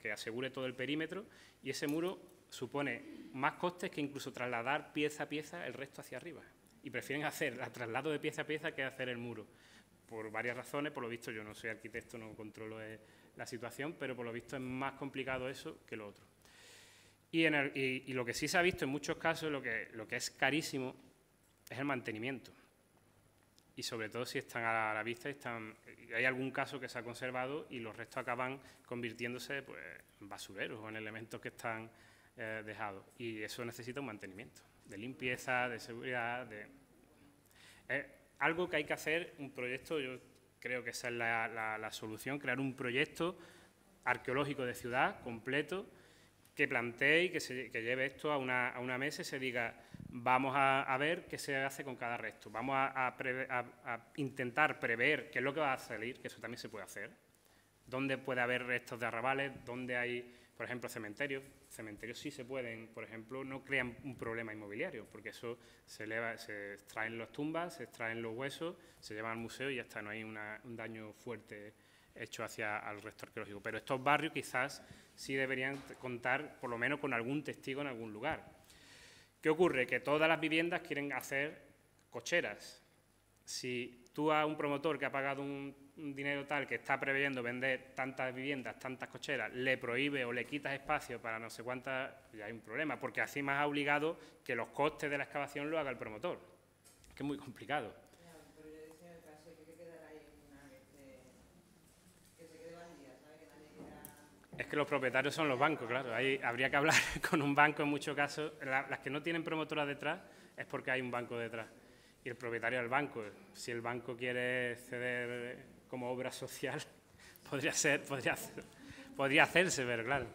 que, asegure todo el perímetro y ese muro supone más costes que incluso trasladar pieza a pieza el resto hacia arriba. Y prefieren hacer el traslado de pieza a pieza que hacer el muro. Por varias razones, por lo visto yo no soy arquitecto, no controlo eh, la situación, pero por lo visto es más complicado eso que lo otro. Y, en lo que sí se ha visto en muchos casos, lo que es carísimo, es el mantenimiento y sobre todo si están a la vista y están, hay algún caso que se ha conservado y los restos acaban convirtiéndose pues, en basureros o en elementos que están eh, dejados. Y eso necesita un mantenimiento de limpieza, de seguridad, de... Eh, algo que hay que hacer, un proyecto, yo creo que esa es la, solución, crear un proyecto arqueológico de ciudad completo que plantee y que, se, lleve esto a una, a una mesa y se diga vamos a, ver qué se hace con cada resto. Vamos a, intentar prever qué es lo que va a salir, que eso también se puede hacer. Dónde puede haber restos de arrabales, dónde hay, por ejemplo, cementerios. Cementerios sí se pueden, por ejemplo, no crean un problema inmobiliario, porque eso se, extraen las tumbas, se extraen los huesos, se llevan al museo y ya está, no hay un daño fuerte hecho hacia el resto arqueológico. Pero estos barrios quizás sí deberían contar por lo menos con algún testigo en algún lugar ¿Qué ocurre? Que todas las viviendas quieren hacer cocheras. Si tú a un promotor que ha pagado un, dinero tal, que está previendo vender tantas viviendas, tantas cocheras, le prohíbe o le quitas espacio para no sé cuántas, ya hay un problema, porque así más ha obligado que los costes de la excavación lo haga el promotor, que es muy complicado. Es que los propietarios son los bancos, claro. Ahí habría que hablar con un banco en muchos casos. las que no tienen promotoras detrás es porque hay un banco detrás. Y el propietario es el banco. Si el banco quiere ceder como obra social, podría ser, podría, podría hacerse, pero claro.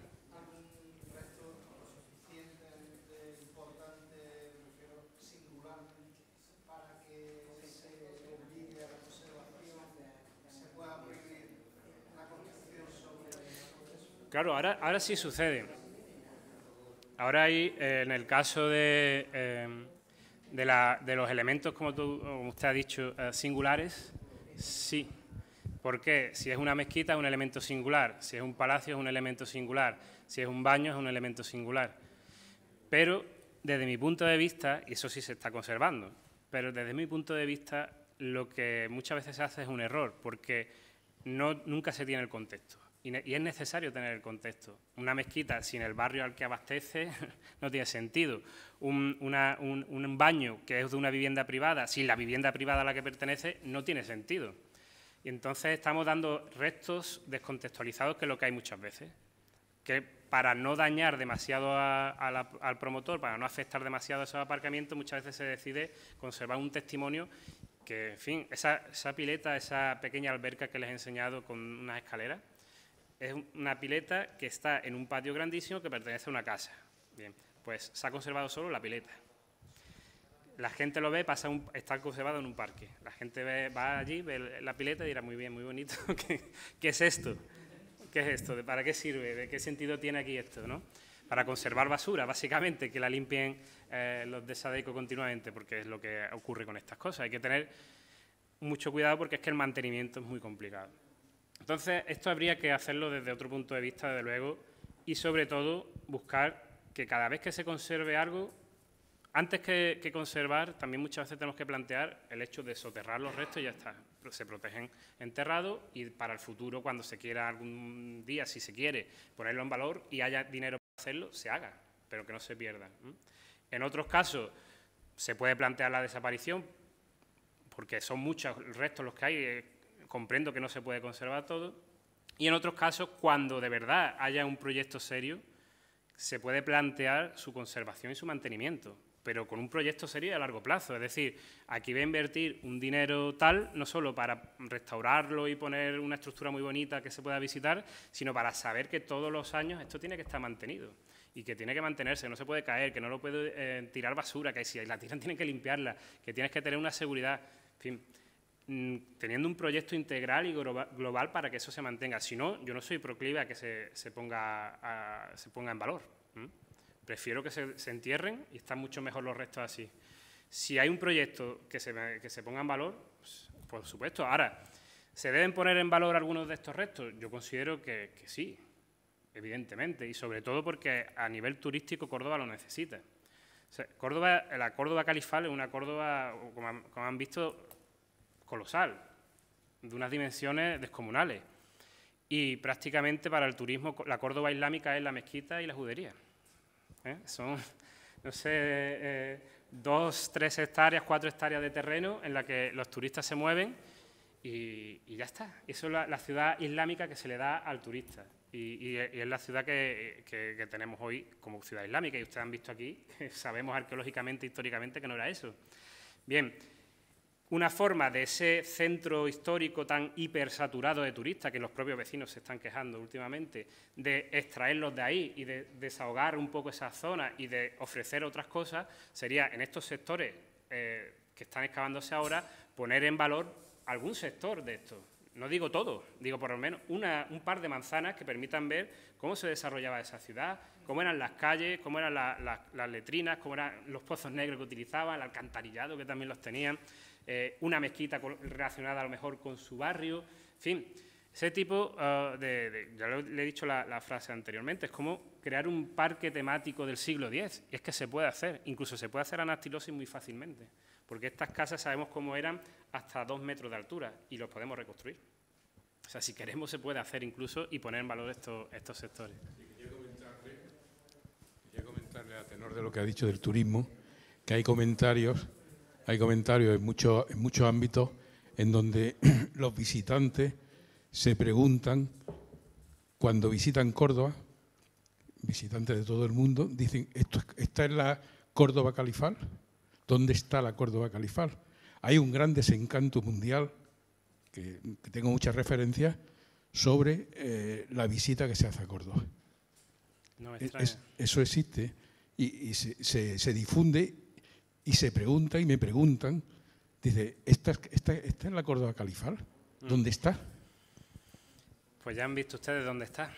Claro, ahora, ahora sí sucede. Ahora hay, eh, en el caso de, eh, de, los elementos, como, tú, como usted ha dicho, eh, singulares, sí. Porque si es una mezquita es un elemento singular, si es un palacio es un elemento singular, si es un baño es un elemento singular. Pero desde mi punto de vista, y eso sí se está conservando, pero desde mi punto de vista lo que muchas veces se hace es un error, porque no, nunca se tiene el contexto. Y, es necesario tener el contexto. Una mezquita sin el barrio al que abastece no tiene sentido. Un, un, un, baño que es de una vivienda privada, sin la vivienda privada a la que pertenece, no tiene sentido. Y entonces estamos dando restos descontextualizados, que es lo que hay muchas veces. Que para no dañar demasiado al promotor, para no afectar demasiado a esos aparcamientos, muchas veces se decide conservar un testimonio que, en fin, esa, esa pileta, esa pequeña alberca que les he enseñado con unas escaleras, es una pileta que está en un patio grandísimo que pertenece a una casa. Bien, pues se ha conservado solo la pileta. La gente lo ve, pasa está conservado en un parque. La gente va allí, ve la pileta y dirá, muy bien, muy bonito, ¿qué, es esto? ¿Qué es esto? ¿Para qué sirve? ¿De qué sentido tiene aquí esto? ¿no? Para conservar basura, básicamente, que la limpien eh, los de Sadeco continuamente, porque es lo que ocurre con estas cosas. Hay que tener mucho cuidado porque es que el mantenimiento es muy complicado. Entonces, esto habría que hacerlo desde otro punto de vista, desde luego, y sobre todo buscar que cada vez que se conserve algo, antes que, conservar, también muchas veces tenemos que plantear el hecho de soterrar los restos y ya está. Se protegen enterrados y para el futuro, cuando se quiera algún día, si se quiere, ponerlo en valor y haya dinero para hacerlo, se haga, pero que no se pierda. En otros casos, se puede plantear la desaparición, porque son muchos restos los que hay, eh, comprendo que no se puede conservar todo. Y en otros casos, cuando de verdad haya un proyecto serio, se puede plantear su conservación y su mantenimiento, pero con un proyecto serio y a largo plazo. Es decir, aquí voy a invertir un dinero tal, no solo para restaurarlo y poner una estructura muy bonita que se pueda visitar, sino para saber que todos los años esto tiene que estar mantenido y que tiene que mantenerse, que no se puede caer, que no lo puede eh, tirar basura, que si la tiran tienen que limpiarla, que tienes que tener una seguridad, en fin. Mm, teniendo un proyecto integral y global para que eso se mantenga. Si no, yo no soy proclive a que se, ponga, se ponga en valor. Prefiero que se, entierren y están mucho mejor los restos así. Si hay un proyecto que se, que se ponga en valor, pues, por supuesto. Ahora, ¿se deben poner en valor algunos de estos restos? Yo considero que, sí, evidentemente, y sobre todo porque a nivel turístico Córdoba lo necesita. Córdoba, la Córdoba califal es una Córdoba, como han visto, colosal, de unas dimensiones descomunales. Y prácticamente para el turismo la Córdoba islámica es la mezquita y la judería. ¿eh? Son, no sé, eh, dos, tres hectáreas, cuatro hectáreas de terreno en la que los turistas se mueven y, ya está. Eso es la, ciudad islámica que se le da al turista. Y, es la ciudad que, que, que, tenemos hoy como ciudad islámica. Y ustedes han visto aquí, sabemos arqueológicamente, históricamente, que no era eso. Bien, una forma de ese centro histórico tan hipersaturado de turistas, que los propios vecinos se están quejando últimamente, de extraerlos de ahí y de desahogar un poco esa zona y de ofrecer otras cosas, sería en estos sectores eh, que están excavándose ahora, poner en valor algún sector de esto No digo todo, digo por lo menos un par de manzanas que permitan ver cómo se desarrollaba esa ciudad, cómo eran las calles, cómo eran las letrinas, cómo eran los pozos negros que utilizaban, el alcantarillado que también los tenían. Eh, una mezquita relacionada a lo mejor con su barrio, en fin, ese tipo ah, de, ya le he dicho la, frase anteriormente, es como crear un parque temático del siglo X, y es que se puede hacer, incluso se puede hacer anastilosis muy fácilmente, porque estas casas sabemos cómo eran hasta dos metros de altura y los podemos reconstruir. O sea, si queremos se puede hacer incluso y poner en valor estos, estos sectores. quería comentarle a tenor de lo que ha dicho del turismo, que hay comentarios hay comentarios en, en muchos ámbitos en donde los visitantes se preguntan, cuando visitan Córdoba, visitantes de todo el mundo, dicen, ¿esto, ¿esta es la Córdoba califal? ¿Dónde está la Córdoba califal? Hay un gran desencanto mundial, que, tengo muchas referencias, sobre eh, la visita que se hace a Córdoba. E, eso existe y, se, se, se difunde y se pregunta y me preguntan, dice, ¿esta, está la Córdoba Califal? Mm. ¿Dónde está? Pues ya han visto ustedes dónde está.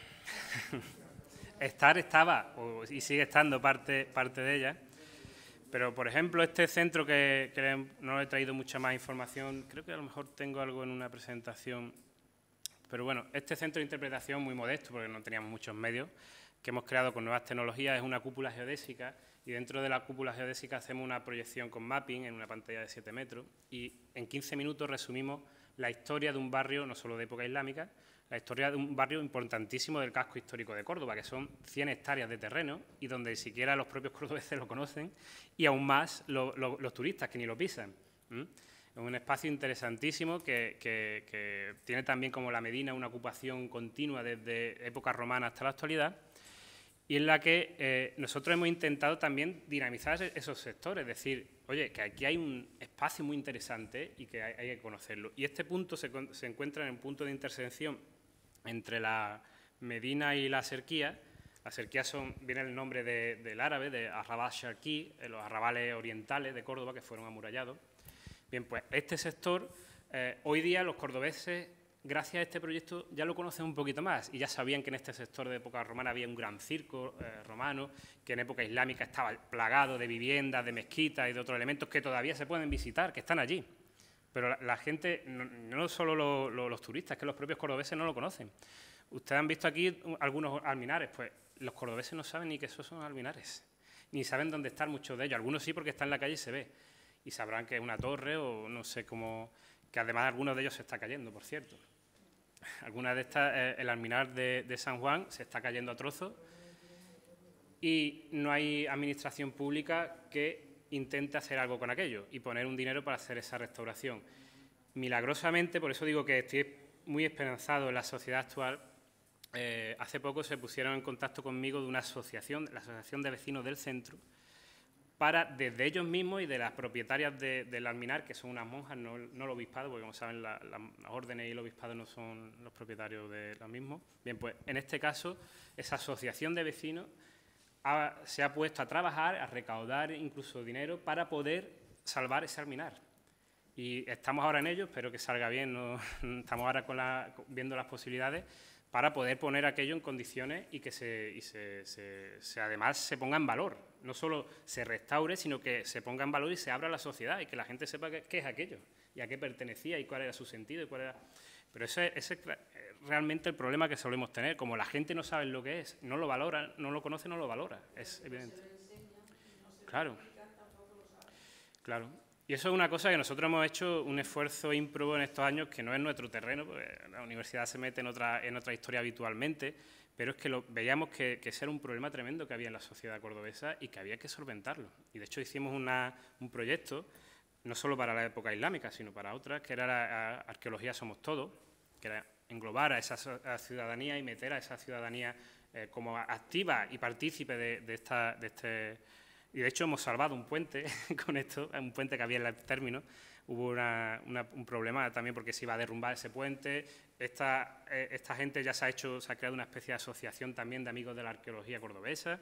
Estar estaba y sigue estando parte, parte de ella. Pero, por ejemplo, este centro que, que, no he traído mucha más información, creo que a lo mejor tengo algo en una presentación. Pero bueno, este centro de interpretación muy modesto, porque no teníamos muchos medios, que hemos creado con nuevas tecnologías, es una cúpula geodésica y dentro de la cúpula geodésica hacemos una proyección con mapping en una pantalla de 7 metros y en 15 minutos resumimos la historia de un barrio, no solo de época islámica, la historia de un barrio importantísimo del casco histórico de Córdoba, que son 100 hectáreas de terreno y donde ni siquiera los propios cordobeses lo conocen y aún más los turistas que ni lo pisan. Es un espacio interesantísimo que, que tiene también como la Medina una ocupación continua desde época romana hasta la actualidad y en la que eh, nosotros hemos intentado también dinamizar e-, esos sectores, es decir, oye, que aquí hay un espacio muy interesante y que hay, que conocerlo. Y este punto se, encuentra en un punto de intersección entre la Medina y la Serquía. La Serquía son, viene el nombre del árabe, de Arrabal Sharqi, eh, los arrabales orientales de Córdoba que fueron amurallados. Bien, pues este sector, eh, hoy día los cordobeses gracias a este proyecto ya lo conocen un poquito más y ya sabían que en este sector de época romana había un gran circo eh, romano, que en época islámica estaba plagado de viviendas, de mezquitas y de otros elementos que todavía se pueden visitar, que están allí. Pero la, gente, no, solo los turistas, que los propios cordobeses no lo conocen. Ustedes han visto aquí algunos alminares, pues los cordobeses no saben ni que esos son alminares, ni saben dónde están muchos de ellos. Algunos sí porque están en la calle y se ve, y sabrán que es una torre o no sé cómo, que además algunos de ellos se está cayendo, por cierto. Algunas de estas, eh, el alminar de, San Juan se está cayendo a trozos y no hay administración pública que intente hacer algo con aquello y poner un dinero para hacer esa restauración. Milagrosamente, por eso digo que estoy muy esperanzado en la sociedad actual, eh, hace poco se pusieron en contacto conmigo de una asociación, la Asociación de Vecinos del Centro, para desde ellos mismos y de las propietarias de, del alminar, que son unas monjas, no, no el obispado, porque como saben las órdenes y el obispado no son los propietarios de los mismos. Bien, pues en este caso, esa asociación de vecinos se ha puesto a trabajar, a recaudar incluso dinero para poder salvar ese alminar. Y estamos ahora en ello, espero que salga bien, estamos ahora viendo las posibilidades para poder poner aquello en condiciones y que además se ponga en valor no solo se restaure, sino que se ponga en valor y se abra a la sociedad y que la gente sepa qué, es aquello y a qué pertenecía y cuál era su sentido y cuál era... Pero ese, es eh, realmente el problema que solemos tener. Como la gente no sabe lo que es, no lo valora, no lo conoce, no lo valora. Es evidente. Claro. Claro. Y eso es una cosa que nosotros hemos hecho un esfuerzo ímprobo en estos años que no es nuestro terreno, porque la universidad se mete en otra, en otra historia habitualmente pero es que lo, veíamos que, ese era un problema tremendo que había en la sociedad cordobesa y que había que solventarlo. Y de hecho hicimos un proyecto, no solo para la época islámica, sino para otras, que era la, Arqueología Somos Todos, que era englobar a esa ciudadanía y meter a esa ciudadanía eh, como activa y partícipe de, de este... Y de hecho hemos salvado un puente con esto, un puente que había en el término, hubo una, un problema también porque se iba a derrumbar ese puente. Eh, esta, gente ya se ha, hecho, se ha creado una especie de asociación también de amigos de la arqueología cordobesa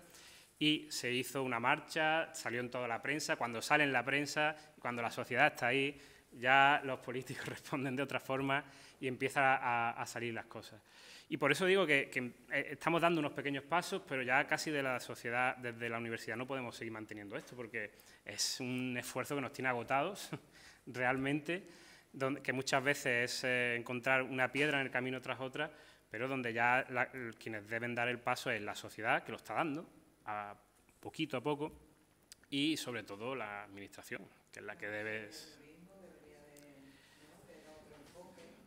y se hizo una marcha, salió en toda la prensa. Cuando sale en la prensa, cuando la sociedad está ahí, ya los políticos responden de otra forma y empiezan a, salir las cosas. Y por eso digo que, que, eh, estamos dando unos pequeños pasos, pero ya casi de la sociedad, desde la universidad, no podemos seguir manteniendo esto, porque es un esfuerzo que nos tiene agotados realmente, que muchas veces es eh, encontrar una piedra en el camino tras otra, pero donde ya quienes deben dar el paso es la sociedad, que lo está dando, a poquito a poco, y sobre todo la administración, que es la que debe...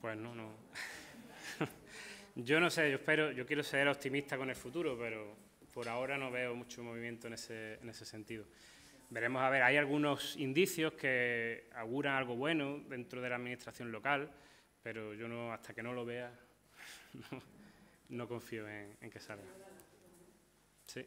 Pues no, no. yo no sé, yo espero, yo quiero ser optimista con el futuro, pero por ahora no veo mucho movimiento en ese sentido. Veremos, a ver, hay algunos indicios que auguran algo bueno dentro de la administración local, pero yo no, hasta que no lo vea, no, confío en, que salga. Sí.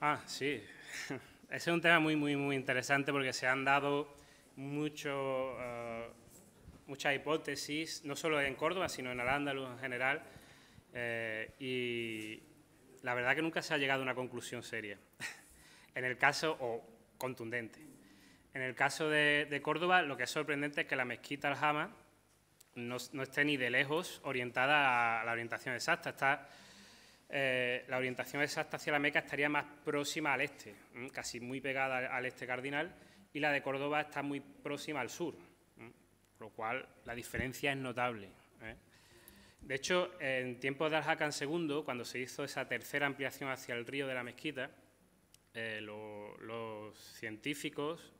Ah, sí. Ese es un tema muy, muy, muy interesante porque se han dado muchos... Eh, muchas hipótesis, no solo en Córdoba, sino en al en general, eh, y la verdad que nunca se ha llegado a una conclusión seria, en el caso, o contundente. En el caso de, Córdoba, lo que es sorprendente es que la mezquita Al-Jama no, esté ni de lejos orientada a la orientación exacta, está... Eh, la orientación exacta hacia la Meca estaría más próxima al este, casi muy pegada al este cardinal, y la de Córdoba está muy próxima al sur lo cual la diferencia es notable. ¿eh? De hecho, en tiempos de Al-Hakan II, cuando se hizo esa tercera ampliación hacia el río de la mezquita, eh, los científicos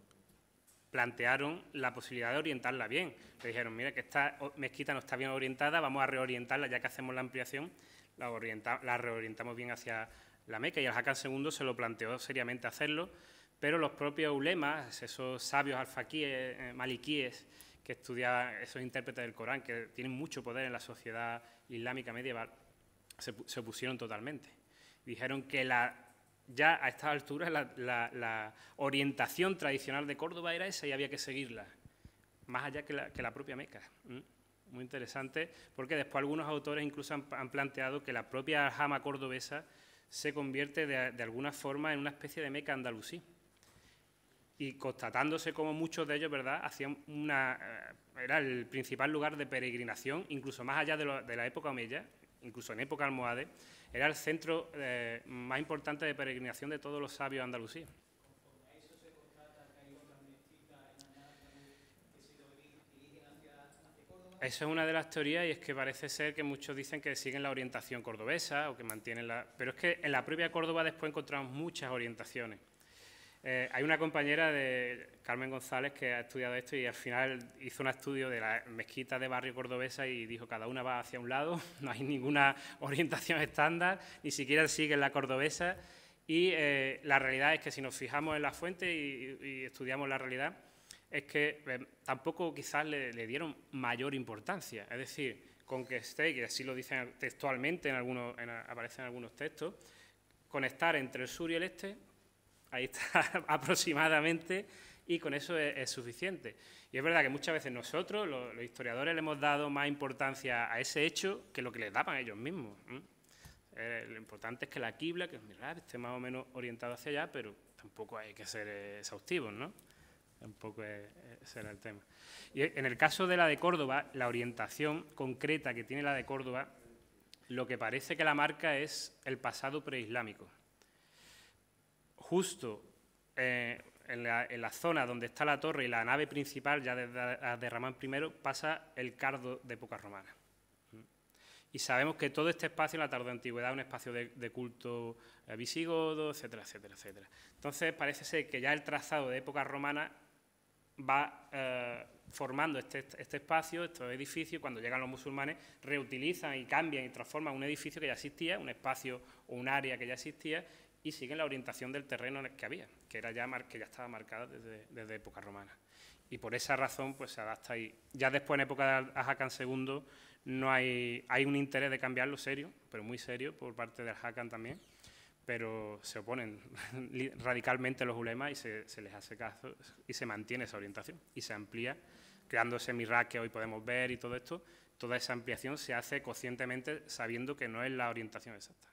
plantearon la posibilidad de orientarla bien. Le dijeron, mira, que esta mezquita no está bien orientada, vamos a reorientarla, ya que hacemos la ampliación, la, reorientamos bien hacia la Meca. Y Al-Hakan II se lo planteó seriamente hacerlo, pero los propios ulemas, esos sabios alfaquíes, eh, maliquíes, que estudiaba esos intérpretes del Corán, que tienen mucho poder en la sociedad islámica medieval, se, opusieron totalmente. Dijeron que la, ya a estas alturas la, orientación tradicional de Córdoba era esa y había que seguirla, más allá que la, propia Meca. Muy interesante, porque después algunos autores incluso han, planteado que la propia aljama cordobesa se convierte de, de alguna forma en una especie de Meca andalusí y constatándose como muchos de ellos, ¿verdad?, hacían una, eh, era el principal lugar de peregrinación, incluso más allá de, la época omeya, incluso en época almohade, era el centro eh, más importante de peregrinación de todos los sabios de Andalucía. Esa es una de las teorías y es que parece ser que muchos dicen que siguen la orientación cordobesa o que mantienen la... Pero es que en la propia Córdoba después encontramos muchas orientaciones. Eh, hay una compañera de Carmen González que ha estudiado esto y al final hizo un estudio de las mezquitas de barrio cordobesa y dijo cada una va hacia un lado, no hay ninguna orientación estándar, ni siquiera sigue la cordobesa. Y eh, la realidad es que si nos fijamos en la fuente y, estudiamos la realidad, es que eh, tampoco quizás le, dieron mayor importancia. Es decir, con que esté, y así lo dicen textualmente, en algunos, en, aparecen algunos textos, conectar entre el sur y el este ahí está aproximadamente, y con eso es, suficiente. Y es verdad que muchas veces nosotros, los, historiadores, le hemos dado más importancia a ese hecho que lo que les daban ellos mismos. Eh, lo importante es que la quibla, que es mirar, esté más o menos orientado hacia allá, pero tampoco hay que ser exhaustivos, ¿no? Tampoco es, ese el tema. Y e, en el caso de la de Córdoba, la orientación concreta que tiene la de Córdoba, lo que parece que la marca es el pasado preislámico justo eh, en, la, zona donde está la torre y la nave principal, ya desde Ramón I pasa el cardo de época romana. Y sabemos que todo este espacio en la tarde antigüedad es un espacio de, culto eh, visigodo, etcétera, etcétera, etcétera. Entonces parece ser que ya el trazado de época romana va eh, formando este, este, espacio, estos edificios, cuando llegan los musulmanes, reutilizan y cambian y transforman un edificio que ya existía, un espacio o un área que ya existía, y siguen la orientación del terreno que había, que, era ya, que ya estaba marcada desde, desde época romana. Y por esa razón pues, se adapta ahí. Ya después, en época de Hakan II, no hay, hay un interés de cambiarlo serio, pero muy serio, por parte del Hakan también, pero se oponen radicalmente los ulemas y se, les hace caso y se mantiene esa orientación y se amplía, creando ese mira que hoy podemos ver y todo esto. Toda esa ampliación se hace conscientemente sabiendo que no es la orientación exacta.